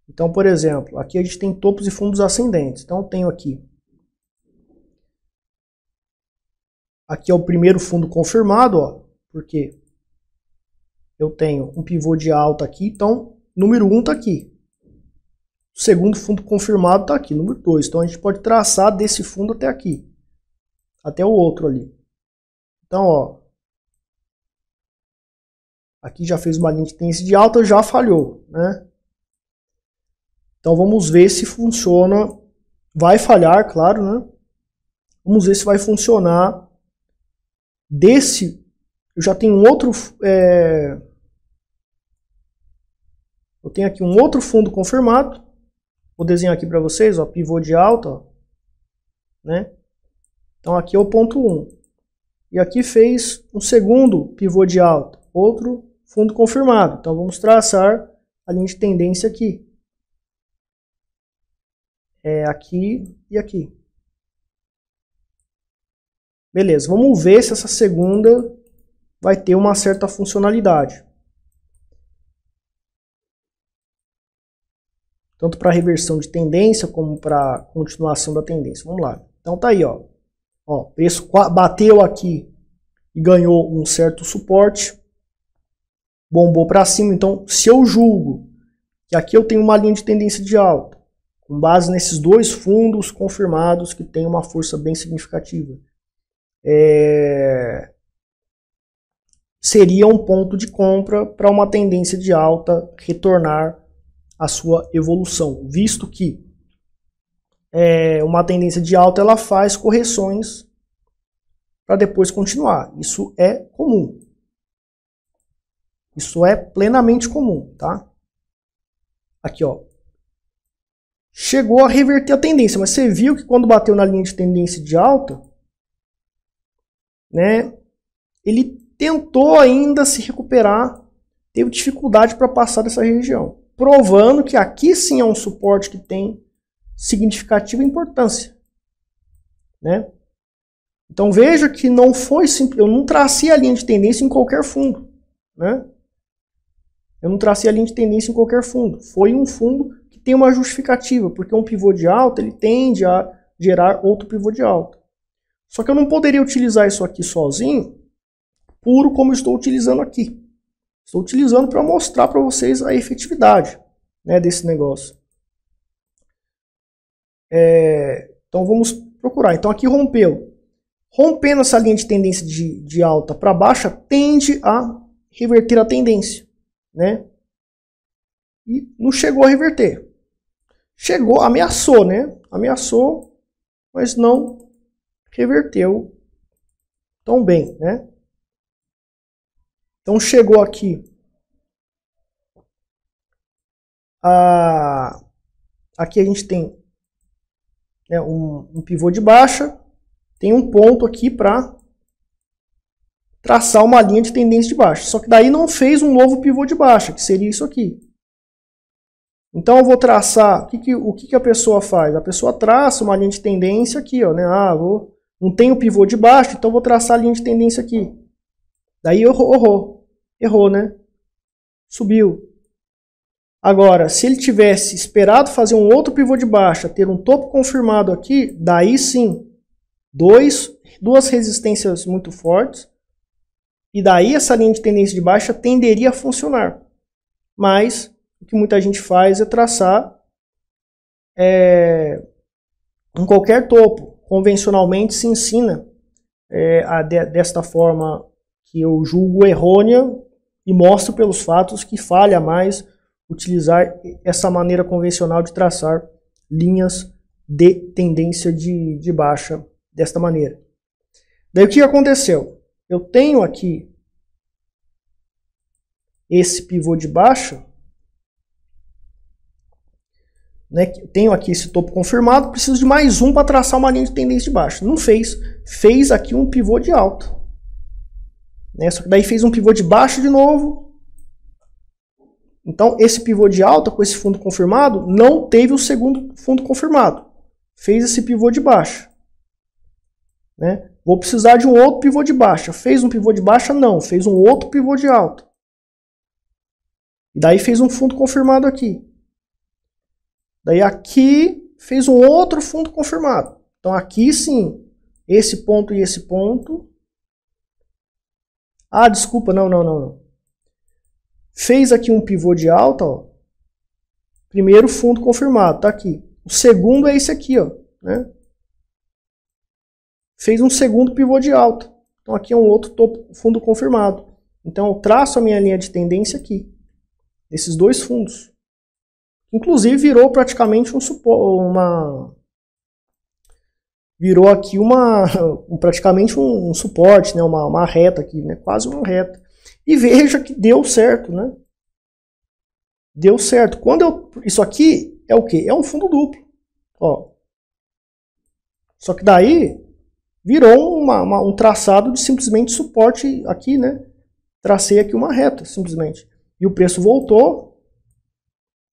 Então, por exemplo, aqui a gente tem topos e fundos ascendentes. Então, eu tenho aqui. Aqui é o primeiro fundo confirmado, ó, porque eu tenho um pivô de alta aqui. Então, número 1 um está aqui. O segundo fundo confirmado está aqui, número 2. Então a gente pode traçar desse fundo até aqui. Até o outro ali. Então, ó. Aqui já fez uma linha de tendência de alta, já falhou, né? Então vamos ver se funciona. Vai falhar, claro, né? Vamos ver se vai funcionar desse eu já tenho um outro é, eu tenho aqui um outro fundo confirmado Vou desenhar aqui para vocês, ó, pivô de alta, ó, né? Então aqui é o ponto 1. Um. E aqui fez um segundo pivô de alta, outro fundo confirmado. Então vamos traçar a linha de tendência aqui. É aqui e aqui. Beleza, vamos ver se essa segunda vai ter uma certa funcionalidade. tanto para reversão de tendência como para continuação da tendência. Vamos lá. Então tá aí, ó. Ó, preço bateu aqui e ganhou um certo suporte, bombou para cima. Então, se eu julgo que aqui eu tenho uma linha de tendência de alta, com base nesses dois fundos confirmados que tem uma força bem significativa, é... seria um ponto de compra para uma tendência de alta retornar a sua evolução, visto que é, uma tendência de alta ela faz correções para depois continuar. Isso é comum. Isso é plenamente comum, tá? Aqui, ó. Chegou a reverter a tendência, mas você viu que quando bateu na linha de tendência de alta, né, ele tentou ainda se recuperar, teve dificuldade para passar dessa região provando que aqui sim é um suporte que tem significativa importância. Né? Então veja que não foi simples, eu não tracei a linha de tendência em qualquer fundo. Né? Eu não tracei a linha de tendência em qualquer fundo. Foi um fundo que tem uma justificativa, porque um pivô de alta ele tende a gerar outro pivô de alta. Só que eu não poderia utilizar isso aqui sozinho, puro como estou utilizando aqui. Estou utilizando para mostrar para vocês a efetividade né, desse negócio. É, então vamos procurar. Então aqui rompeu. Rompendo essa linha de tendência de, de alta para baixa, tende a reverter a tendência. Né? E não chegou a reverter. Chegou, ameaçou, né? Ameaçou, mas não reverteu tão bem, né? Então chegou aqui a aqui a gente tem né, um, um pivô de baixa, tem um ponto aqui para traçar uma linha de tendência de baixa. Só que daí não fez um novo pivô de baixa, que seria isso aqui. Então eu vou traçar, o que, que, o que, que a pessoa faz? A pessoa traça uma linha de tendência aqui, ó, né? Ah, vou, não tem o pivô de baixa, então vou traçar a linha de tendência aqui. Daí errou, errou, errou, né? Subiu. Agora, se ele tivesse esperado fazer um outro pivô de baixa, ter um topo confirmado aqui, daí sim, dois, duas resistências muito fortes, e daí essa linha de tendência de baixa tenderia a funcionar. Mas o que muita gente faz é traçar é, em qualquer topo. Convencionalmente se ensina é, a, de, desta forma que eu julgo errônea e mostro pelos fatos que falha mais utilizar essa maneira convencional de traçar linhas de tendência de, de baixa desta maneira. Daí o que aconteceu? Eu tenho aqui esse pivô de baixa, né, tenho aqui esse topo confirmado, preciso de mais um para traçar uma linha de tendência de baixa. Não fez, fez aqui um pivô de alta. Né? Só que daí fez um pivô de baixo de novo. Então, esse pivô de alta com esse fundo confirmado não teve o segundo fundo confirmado. Fez esse pivô de baixa. Né? Vou precisar de um outro pivô de baixa. Fez um pivô de baixa? Não. Fez um outro pivô de alta. Daí fez um fundo confirmado aqui. Daí aqui fez um outro fundo confirmado. Então aqui sim, esse ponto e esse ponto ah, desculpa, não, não, não, não. Fez aqui um pivô de alta, ó. Primeiro fundo confirmado, tá aqui. O segundo é esse aqui, ó, né? Fez um segundo pivô de alta. Então aqui é um outro topo, fundo confirmado. Então eu traço a minha linha de tendência aqui, nesses dois fundos. Inclusive virou praticamente um uma virou aqui uma praticamente um, um suporte, né, uma, uma, reta aqui, né, quase uma reta. E veja que deu certo, né? Deu certo. Quando eu, isso aqui é o que? É um fundo duplo, ó. Só que daí virou uma, uma, um traçado de simplesmente suporte aqui, né? Tracei aqui uma reta, simplesmente. E o preço voltou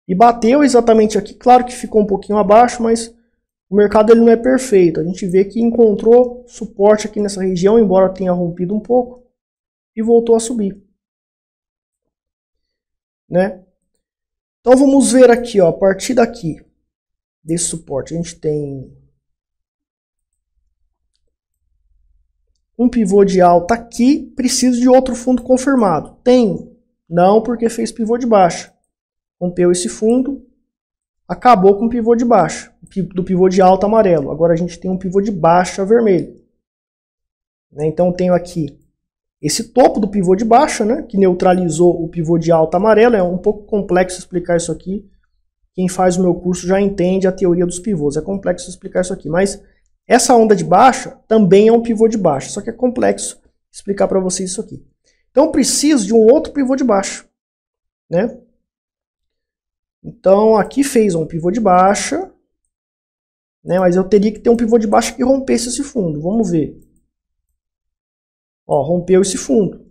e bateu exatamente aqui. Claro que ficou um pouquinho abaixo, mas o mercado ele não é perfeito. A gente vê que encontrou suporte aqui nessa região, embora tenha rompido um pouco, e voltou a subir. Né? Então vamos ver aqui, ó, a partir daqui desse suporte, a gente tem um pivô de alta aqui, preciso de outro fundo confirmado. Tem? Não, porque fez pivô de baixa. Rompeu esse fundo, acabou com o pivô de baixa do pivô de alta amarelo. Agora a gente tem um pivô de baixa vermelho. Né? Então tenho aqui esse topo do pivô de baixa, né? que neutralizou o pivô de alta amarelo. É um pouco complexo explicar isso aqui. Quem faz o meu curso já entende a teoria dos pivôs. É complexo explicar isso aqui, mas essa onda de baixa também é um pivô de baixa, só que é complexo explicar para vocês isso aqui. Então preciso de um outro pivô de baixa, né? Então aqui fez um pivô de baixa, né? Mas eu teria que ter um pivô de baixo que rompesse esse fundo. Vamos ver. Ó, rompeu esse fundo.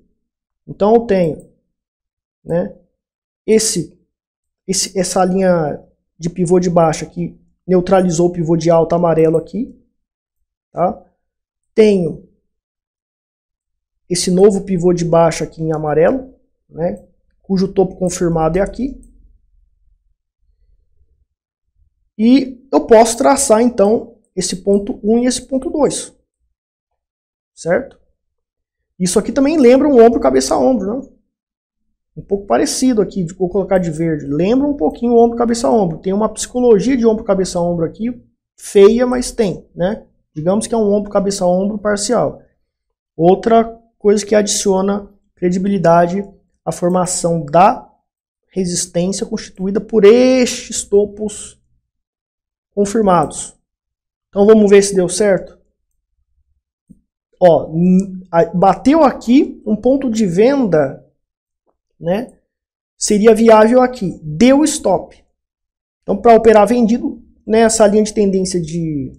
Então eu tenho né, esse, esse, essa linha de pivô de baixo aqui neutralizou o pivô de alta amarelo aqui. Tá? Tenho esse novo pivô de baixo aqui em amarelo, né, cujo topo confirmado é aqui. E eu posso traçar então esse ponto 1 um e esse ponto 2. Certo? Isso aqui também lembra um ombro cabeça ombro, né? Um pouco parecido aqui, vou colocar de verde. Lembra um pouquinho o ombro cabeça ombro. Tem uma psicologia de ombro cabeça ombro aqui, feia, mas tem, né? Digamos que é um ombro cabeça ombro parcial. Outra coisa que adiciona credibilidade à formação da resistência constituída por estes topos confirmados. Então vamos ver se deu certo. Ó, bateu aqui um ponto de venda, né? Seria viável aqui. Deu stop. Então para operar vendido, nessa né, linha de tendência de,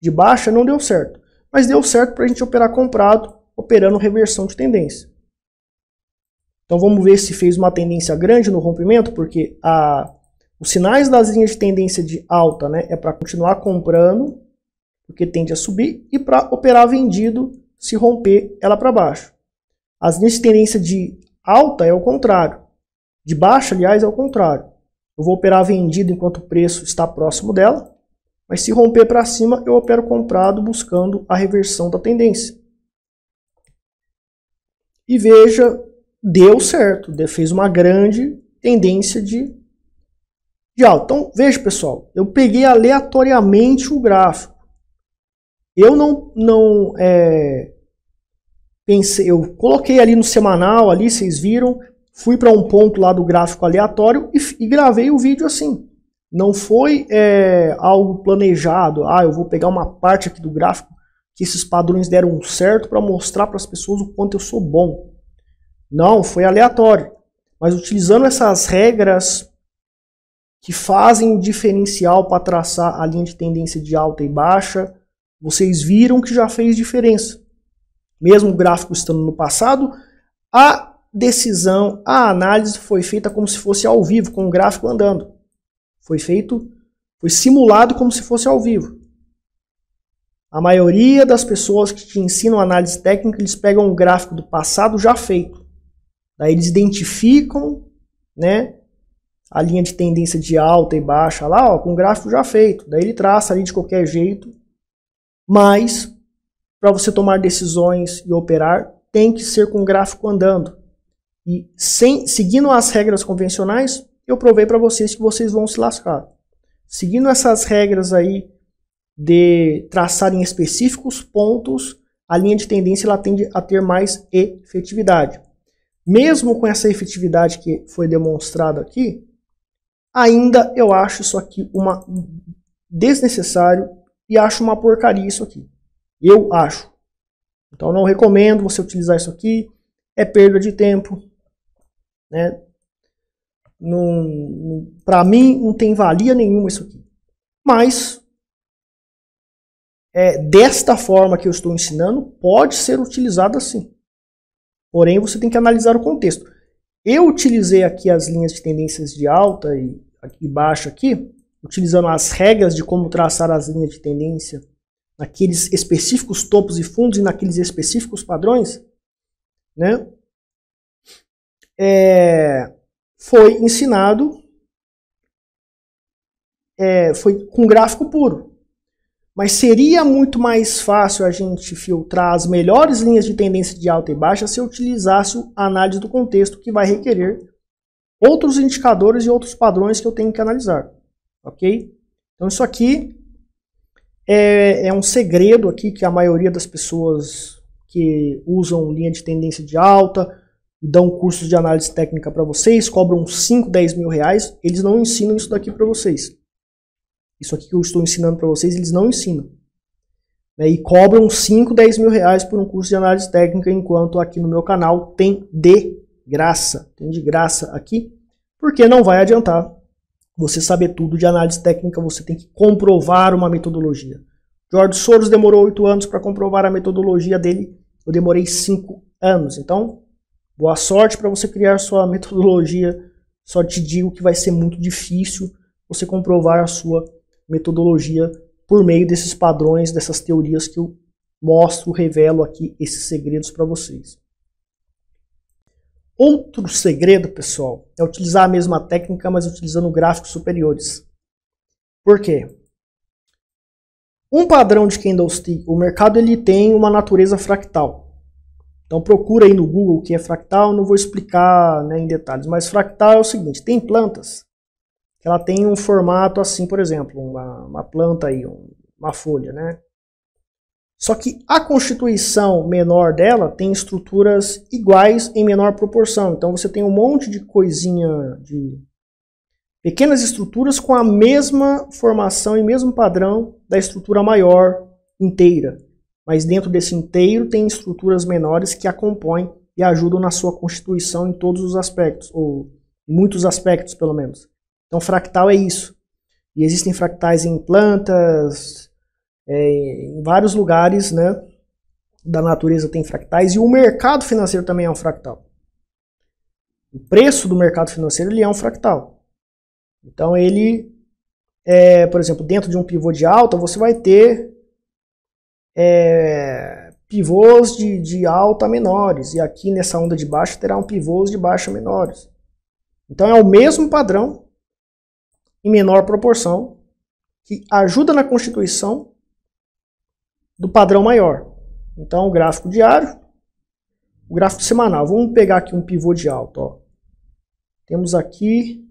de baixa não deu certo. Mas deu certo para a gente operar comprado, operando reversão de tendência. Então vamos ver se fez uma tendência grande no rompimento, porque a os sinais das linhas de tendência de alta né, é para continuar comprando, porque tende a subir, e para operar vendido se romper ela para baixo. As linhas de tendência de alta é o contrário. De baixa, aliás, é o contrário. Eu vou operar vendido enquanto o preço está próximo dela, mas se romper para cima, eu opero comprado buscando a reversão da tendência. E veja, deu certo, fez uma grande tendência de então veja pessoal, eu peguei aleatoriamente o gráfico. Eu não, não é, pensei, eu coloquei ali no semanal, ali vocês viram, fui para um ponto lá do gráfico aleatório e, e gravei o vídeo assim. Não foi é, algo planejado, ah, eu vou pegar uma parte aqui do gráfico que esses padrões deram certo para mostrar para as pessoas o quanto eu sou bom. Não, foi aleatório. Mas utilizando essas regras que fazem diferencial para traçar a linha de tendência de alta e baixa, vocês viram que já fez diferença. Mesmo o gráfico estando no passado, a decisão, a análise foi feita como se fosse ao vivo, com o gráfico andando. Foi feito, foi simulado como se fosse ao vivo. A maioria das pessoas que te ensinam análise técnica, eles pegam o gráfico do passado já feito. Daí eles identificam, né, a linha de tendência de alta e baixa lá, ó, com o gráfico já feito. Daí ele traça ali de qualquer jeito. Mas, para você tomar decisões e operar, tem que ser com o gráfico andando. E sem, seguindo as regras convencionais, eu provei para vocês que vocês vão se lascar. Seguindo essas regras aí de traçar em específicos pontos, a linha de tendência ela tende a ter mais efetividade. Mesmo com essa efetividade que foi demonstrada aqui, Ainda eu acho isso aqui uma desnecessário e acho uma porcaria isso aqui. Eu acho. Então não recomendo você utilizar isso aqui. É perda de tempo. Né? Para mim não tem valia nenhuma isso aqui. Mas é, desta forma que eu estou ensinando pode ser utilizado assim. Porém, você tem que analisar o contexto. Eu utilizei aqui as linhas de tendências de alta e aqui de baixo aqui, utilizando as regras de como traçar as linhas de tendência naqueles específicos topos e fundos e naqueles específicos padrões, né? É, foi ensinado é, foi com gráfico puro. Mas seria muito mais fácil a gente filtrar as melhores linhas de tendência de alta e baixa se eu utilizasse a análise do contexto, que vai requerer outros indicadores e outros padrões que eu tenho que analisar, ok? Então isso aqui é, é, um segredo aqui que a maioria das pessoas que usam linha de tendência de alta e dão cursos de análise técnica para vocês, cobram 5, 10 mil reais, eles não ensinam isso daqui para vocês. Isso aqui que eu estou ensinando para vocês, eles não ensinam. Né, e cobram 5, 10 mil reais por um curso de análise técnica, enquanto aqui no meu canal tem de graça, tem de graça aqui, porque não vai adiantar você saber tudo de análise técnica, você tem que comprovar uma metodologia. George Soros demorou oito anos para comprovar a metodologia dele, eu demorei cinco anos. Então, boa sorte para você criar sua [laughs] metodologia. Só te digo que vai ser muito difícil você comprovar a sua metodologia por meio desses padrões, dessas teorias que eu mostro, revelo aqui esses segredos para vocês. Outro segredo, pessoal, é utilizar a mesma técnica, mas utilizando gráficos superiores. Por quê? Um padrão de candlestick, o mercado ele tem uma natureza fractal. Então procura aí no Google o que é fractal, não vou explicar né, em detalhes, mas fractal é o seguinte, tem plantas que ela tem um formato assim, por exemplo, uma, uma planta aí, uma folha, né? Só que a constituição menor dela tem estruturas iguais em menor proporção. Então você tem um monte de coisinha de pequenas estruturas com a mesma formação e mesmo padrão da estrutura maior inteira. Mas dentro desse inteiro tem estruturas menores que a compõem e ajudam na sua constituição em todos os aspectos, ou muitos aspectos pelo menos. Então fractal é isso. E existem fractais em plantas, é, em vários lugares né, da natureza tem fractais e o mercado financeiro também é um fractal. O preço do mercado financeiro ele é um fractal. Então ele, é, por exemplo, dentro de um pivô de alta você vai ter é, pivôs de, de alta menores e aqui nessa onda de baixa terá um pivôs de baixa menores. Então é o mesmo padrão em menor proporção que ajuda na constituição do padrão maior. Então, o gráfico diário, o gráfico semanal. Vamos pegar aqui um pivô de alta. Ó. Temos aqui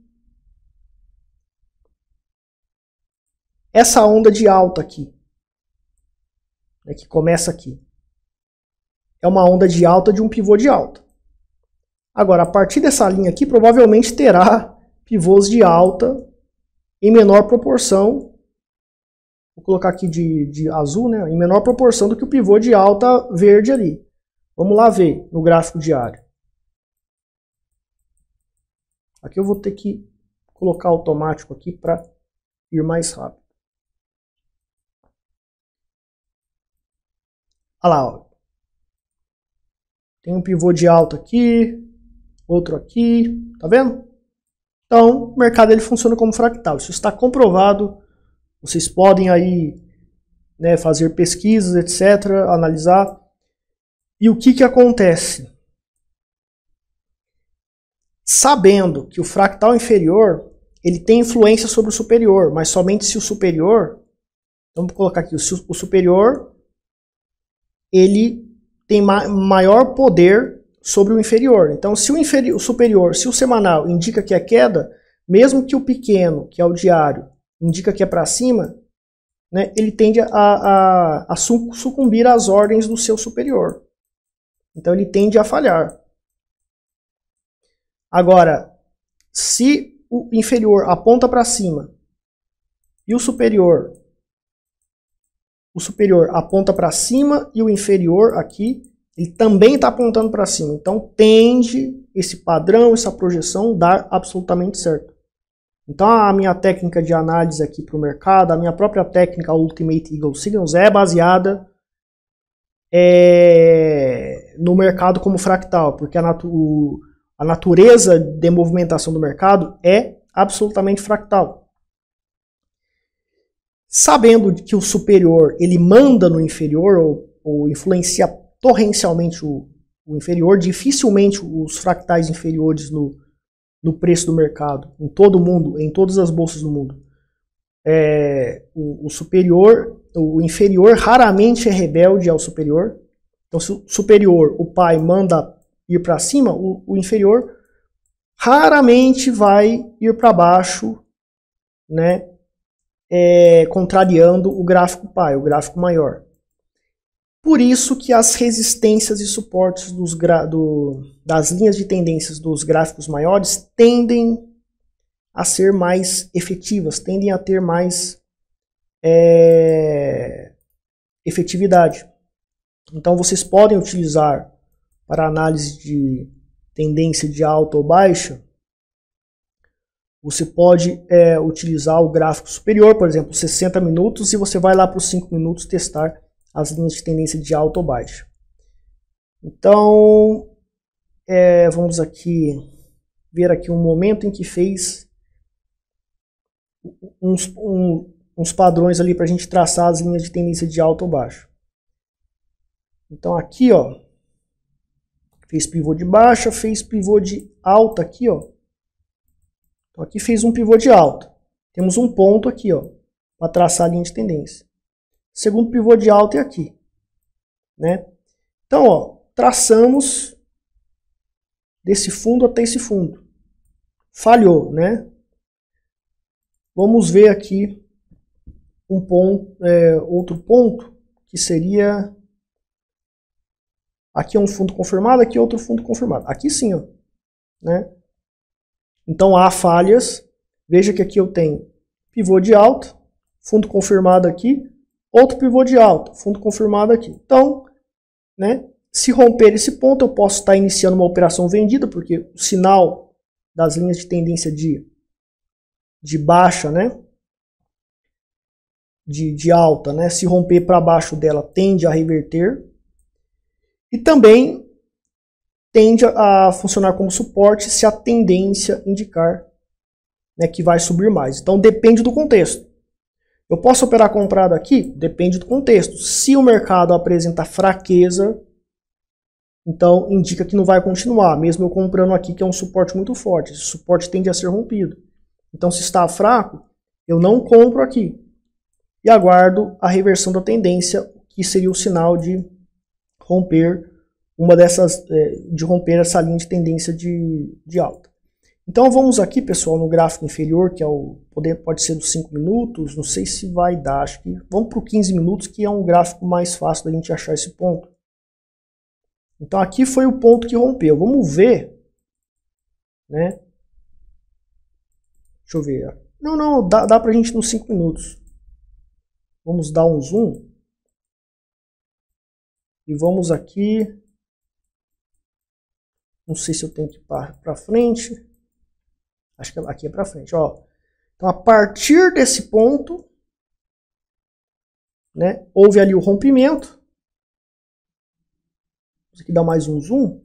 essa onda de alta aqui, né, que começa aqui. É uma onda de alta de um pivô de alta. Agora, a partir dessa linha aqui, provavelmente terá pivôs de alta em menor proporção Vou colocar aqui de, de azul, né? Em menor proporção do que o pivô de alta verde ali. Vamos lá ver no gráfico diário. Aqui eu vou ter que colocar automático aqui para ir mais rápido. Olha lá, ó. Tem um pivô de alta aqui, outro aqui, tá vendo? Então, o mercado ele funciona como fractal. Isso está comprovado vocês podem aí né, fazer pesquisas, etc., analisar. E o que, que acontece? Sabendo que o fractal inferior ele tem influência sobre o superior, mas somente se o superior, vamos colocar aqui, o superior ele tem ma maior poder sobre o inferior. Então, se o, inferior, o superior, se o semanal indica que é queda, mesmo que o pequeno, que é o diário, indica que é para cima, né, ele tende a, a, a sucumbir às ordens do seu superior. Então ele tende a falhar. Agora, se o inferior aponta para cima e o superior o superior aponta para cima e o inferior aqui, ele também está apontando para cima. Então tende esse padrão, essa projeção dar absolutamente certo. Então a minha técnica de análise aqui para o mercado, a minha própria técnica Ultimate Eagle Signals é baseada é, no mercado como fractal, porque a, natu a natureza de movimentação do mercado é absolutamente fractal. Sabendo que o superior ele manda no inferior ou, ou influencia torrencialmente o, o inferior, dificilmente os fractais inferiores no, no preço do mercado, em todo o mundo, em todas as bolsas do mundo. É, o, o, superior, o inferior raramente é rebelde ao superior. Então, se o superior, o pai, manda ir para cima, o, o, inferior raramente vai ir para baixo, né? É, contrariando o gráfico pai, o gráfico maior. Por isso que as resistências e suportes do, das linhas de tendências dos gráficos maiores tendem a ser mais efetivas, tendem a ter mais é, efetividade. Então vocês podem utilizar para análise de tendência de alta ou baixa, você pode é, utilizar o gráfico superior, por exemplo, 60 minutos, e você vai lá para os 5 minutos testar as linhas de tendência de alta ou baixa. Então, é, vamos aqui ver aqui um momento em que fez uns, um, uns padrões ali para a gente traçar as linhas de tendência de alta ou baixa. Então aqui, ó, fez pivô de baixa, fez pivô de alta aqui, ó. Então aqui fez um pivô de alta. Temos um ponto aqui, ó, para traçar a linha de tendência segundo pivô de alta é aqui. Né? Então, ó, traçamos desse fundo até esse fundo. Falhou, né? Vamos ver aqui um ponto, é, outro ponto que seria aqui é um fundo confirmado, aqui é outro fundo confirmado. Aqui sim, ó, né? Então há falhas. Veja que aqui eu tenho pivô de alto, fundo confirmado aqui, Outro pivô de alta, fundo confirmado aqui. Então, né, se romper esse ponto, eu posso estar iniciando uma operação vendida, porque o sinal das linhas de tendência de, de baixa, né, de, de alta, né, se romper para baixo dela, tende a reverter. E também tende a funcionar como suporte se a tendência indicar né, que vai subir mais. Então depende do contexto. Eu posso operar comprado aqui? Depende do contexto. Se o mercado apresenta fraqueza, então indica que não vai continuar, mesmo eu comprando aqui, que é um suporte muito forte. Esse suporte tende a ser rompido. Então, se está fraco, eu não compro aqui. E aguardo a reversão da tendência, que seria o sinal de romper uma dessas, eh, de romper essa linha de tendência de, de alta. Então vamos aqui, pessoal, no gráfico inferior, que é o pode ser dos 5 minutos, não sei se vai dar, acho que vamos para o 15 minutos, que é um gráfico mais fácil da gente achar esse ponto. Então aqui foi o ponto que rompeu. Vamos ver, né? Deixa eu ver. Não, não, dá, dá para a gente nos 5 minutos. Vamos dar um zoom. E vamos aqui. Não sei se eu tenho que ir para frente. Acho que aqui é para frente, ó. Então, a partir desse ponto, né, houve ali o rompimento. Isso aqui dá mais um zoom.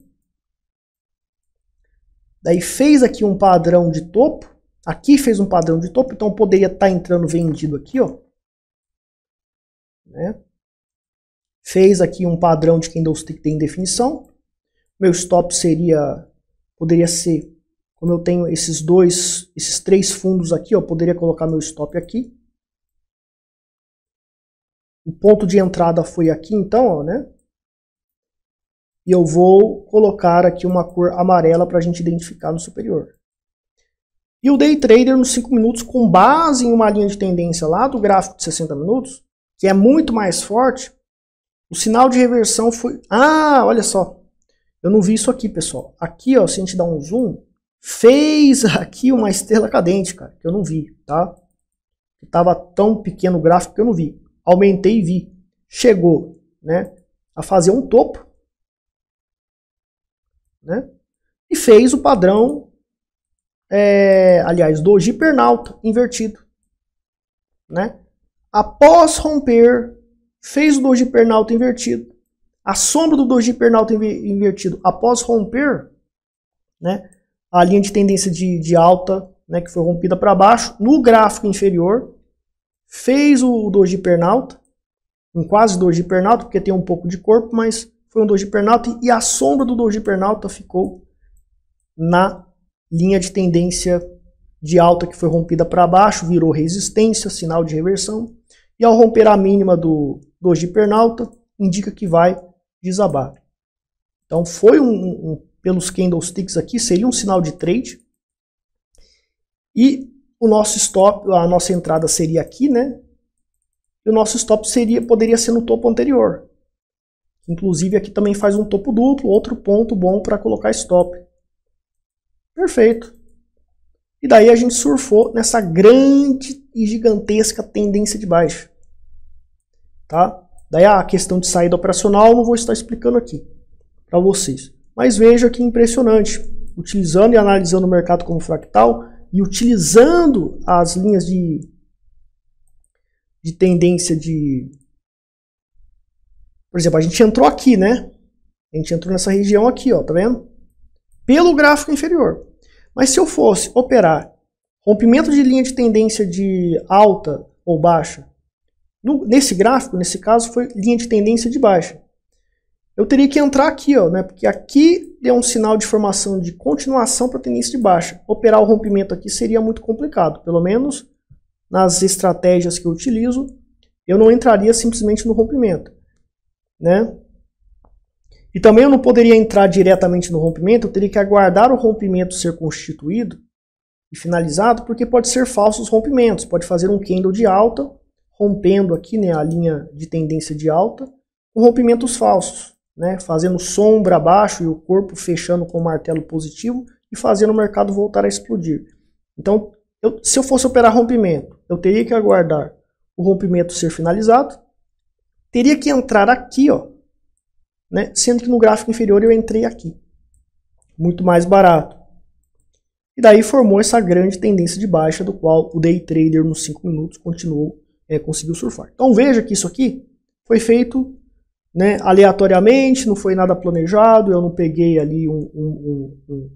Daí fez aqui um padrão de topo. Aqui fez um padrão de topo, então poderia estar tá entrando vendido aqui, ó. Né? Fez aqui um padrão de candlestick tem definição. Meu stop seria poderia ser como eu tenho esses dois, esses três fundos aqui, eu poderia colocar meu stop aqui. O ponto de entrada foi aqui então, ó, né? E eu vou colocar aqui uma cor amarela para a gente identificar no superior. E o day trader nos 5 minutos, com base em uma linha de tendência lá do gráfico de 60 minutos, que é muito mais forte, o sinal de reversão foi... Ah, olha só. Eu não vi isso aqui, pessoal. Aqui, ó, se a gente dá um zoom, fez aqui uma estrela cadente, cara, que eu não vi, tá? tava tão pequeno o gráfico que eu não vi. Aumentei e vi. Chegou, né, a fazer um topo, né? E fez o padrão, é, aliás, do hipernauta invertido, né? Após romper, fez o doji hipernauta invertido. A sombra do doji hipernauta invertido, após romper, né? a linha de tendência de, de alta, né, que foi rompida para baixo, no gráfico inferior, fez o doji pernalta, um quase doji pernalta, porque tem um pouco de corpo, mas foi um doji pernalta, e a sombra do doji pernalta ficou na linha de tendência de alta que foi rompida para baixo, virou resistência, sinal de reversão, e ao romper a mínima do doji pernalta, indica que vai desabar. Então foi um, um pelos candlesticks aqui, seria um sinal de trade. E o nosso stop, a nossa entrada seria aqui, né? E o nosso stop seria, poderia ser no topo anterior. Inclusive aqui também faz um topo duplo, outro ponto bom para colocar stop. Perfeito. E daí a gente surfou nessa grande e gigantesca tendência de baixa. Tá? Daí ah, a questão de saída operacional eu não vou estar explicando aqui para vocês. Mas veja que impressionante, utilizando e analisando o mercado como fractal e utilizando as linhas de, de tendência de... Por exemplo, a gente entrou aqui, né? A gente entrou nessa região aqui, ó, tá vendo? Pelo gráfico inferior. Mas se eu fosse operar rompimento de linha de tendência de alta ou baixa, no, nesse gráfico, nesse caso, foi linha de tendência de baixa eu teria que entrar aqui, ó, né? Porque aqui deu é um sinal de formação de continuação para tendência de baixa. Operar o rompimento aqui seria muito complicado, pelo menos nas estratégias que eu utilizo, eu não entraria simplesmente no rompimento, né? E também eu não poderia entrar diretamente no rompimento, eu teria que aguardar o rompimento ser constituído e finalizado, porque pode ser falsos rompimentos, pode fazer um candle de alta, rompendo aqui né, a linha de tendência de alta, com rompimentos falsos né, fazendo sombra abaixo e o corpo fechando com o martelo positivo e fazendo o mercado voltar a explodir. Então, eu, se eu fosse operar rompimento, eu teria que aguardar o rompimento ser finalizado, teria que entrar aqui, ó, né, sendo que no gráfico inferior eu entrei aqui, muito mais barato. E daí formou essa grande tendência de baixa, do qual o day trader nos 5 minutos continuou, é, conseguiu surfar. Então veja que isso aqui foi feito né, aleatoriamente, não foi nada planejado, eu não peguei ali um, um, um,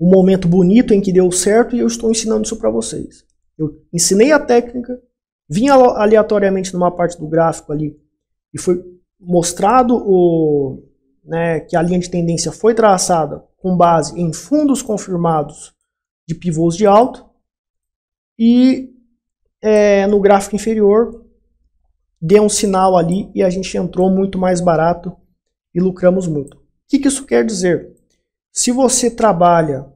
um momento bonito em que deu certo e eu estou ensinando isso para vocês. Eu ensinei a técnica, vim aleatoriamente numa parte do gráfico ali e foi mostrado o, né, que a linha de tendência foi traçada com base em fundos confirmados de pivôs de alto e é, no gráfico inferior deu um sinal ali e a gente entrou muito mais barato e lucramos muito. O que, que isso quer dizer? Se você trabalha,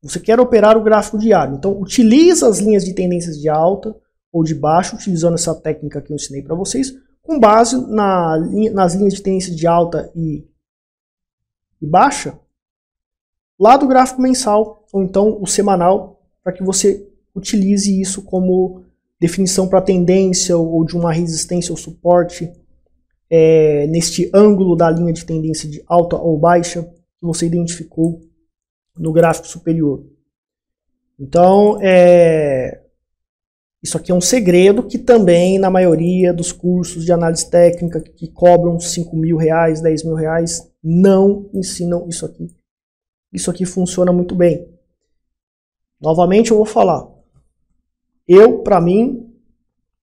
você quer operar o gráfico diário, então utiliza as linhas de tendências de alta ou de baixo, utilizando essa técnica que eu ensinei para vocês, com base na, nas linhas de tendência de alta e, e baixa, lá do gráfico mensal ou então o semanal, para que você utilize isso como definição para tendência ou de uma resistência ou suporte é, neste ângulo da linha de tendência de alta ou baixa que você identificou no gráfico superior. Então, é, isso aqui é um segredo que também na maioria dos cursos de análise técnica que cobram 5 mil reais, 10 mil reais, não ensinam isso aqui. Isso aqui funciona muito bem. Novamente eu vou falar, eu, para mim,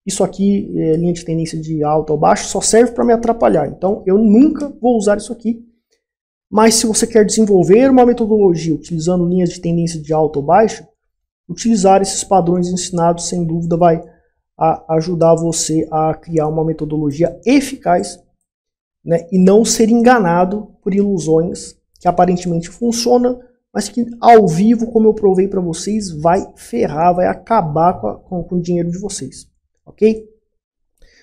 isso aqui, é, linha de tendência de alta ou baixa, só serve para me atrapalhar. Então, eu nunca vou usar isso aqui. Mas se você quer desenvolver uma metodologia utilizando linhas de tendência de alta ou baixa, utilizar esses padrões ensinados, sem dúvida, vai ajudar você a criar uma metodologia eficaz né, e não ser enganado por ilusões que aparentemente funcionam, mas que ao vivo, como eu provei para vocês, vai ferrar, vai acabar com, a, com, com o dinheiro de vocês, ok?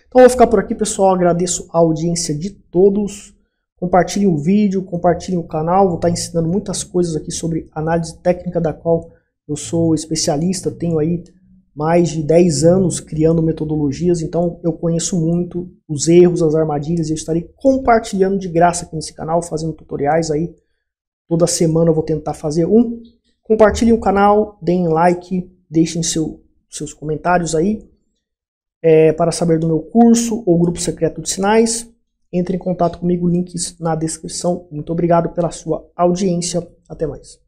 Então vou ficar por aqui, pessoal. Agradeço a audiência de todos. Compartilhem o vídeo, compartilhem o canal. Vou estar ensinando muitas coisas aqui sobre análise técnica, da qual eu sou especialista. Tenho aí mais de 10 anos criando metodologias, então eu conheço muito os erros, as armadilhas. E eu estarei compartilhando de graça aqui nesse canal, fazendo tutoriais aí Toda semana eu vou tentar fazer um. Compartilhem o canal, deem like, deixem seu, seus comentários aí. É, para saber do meu curso ou grupo secreto de sinais, entre em contato comigo, links na descrição. Muito obrigado pela sua audiência. Até mais.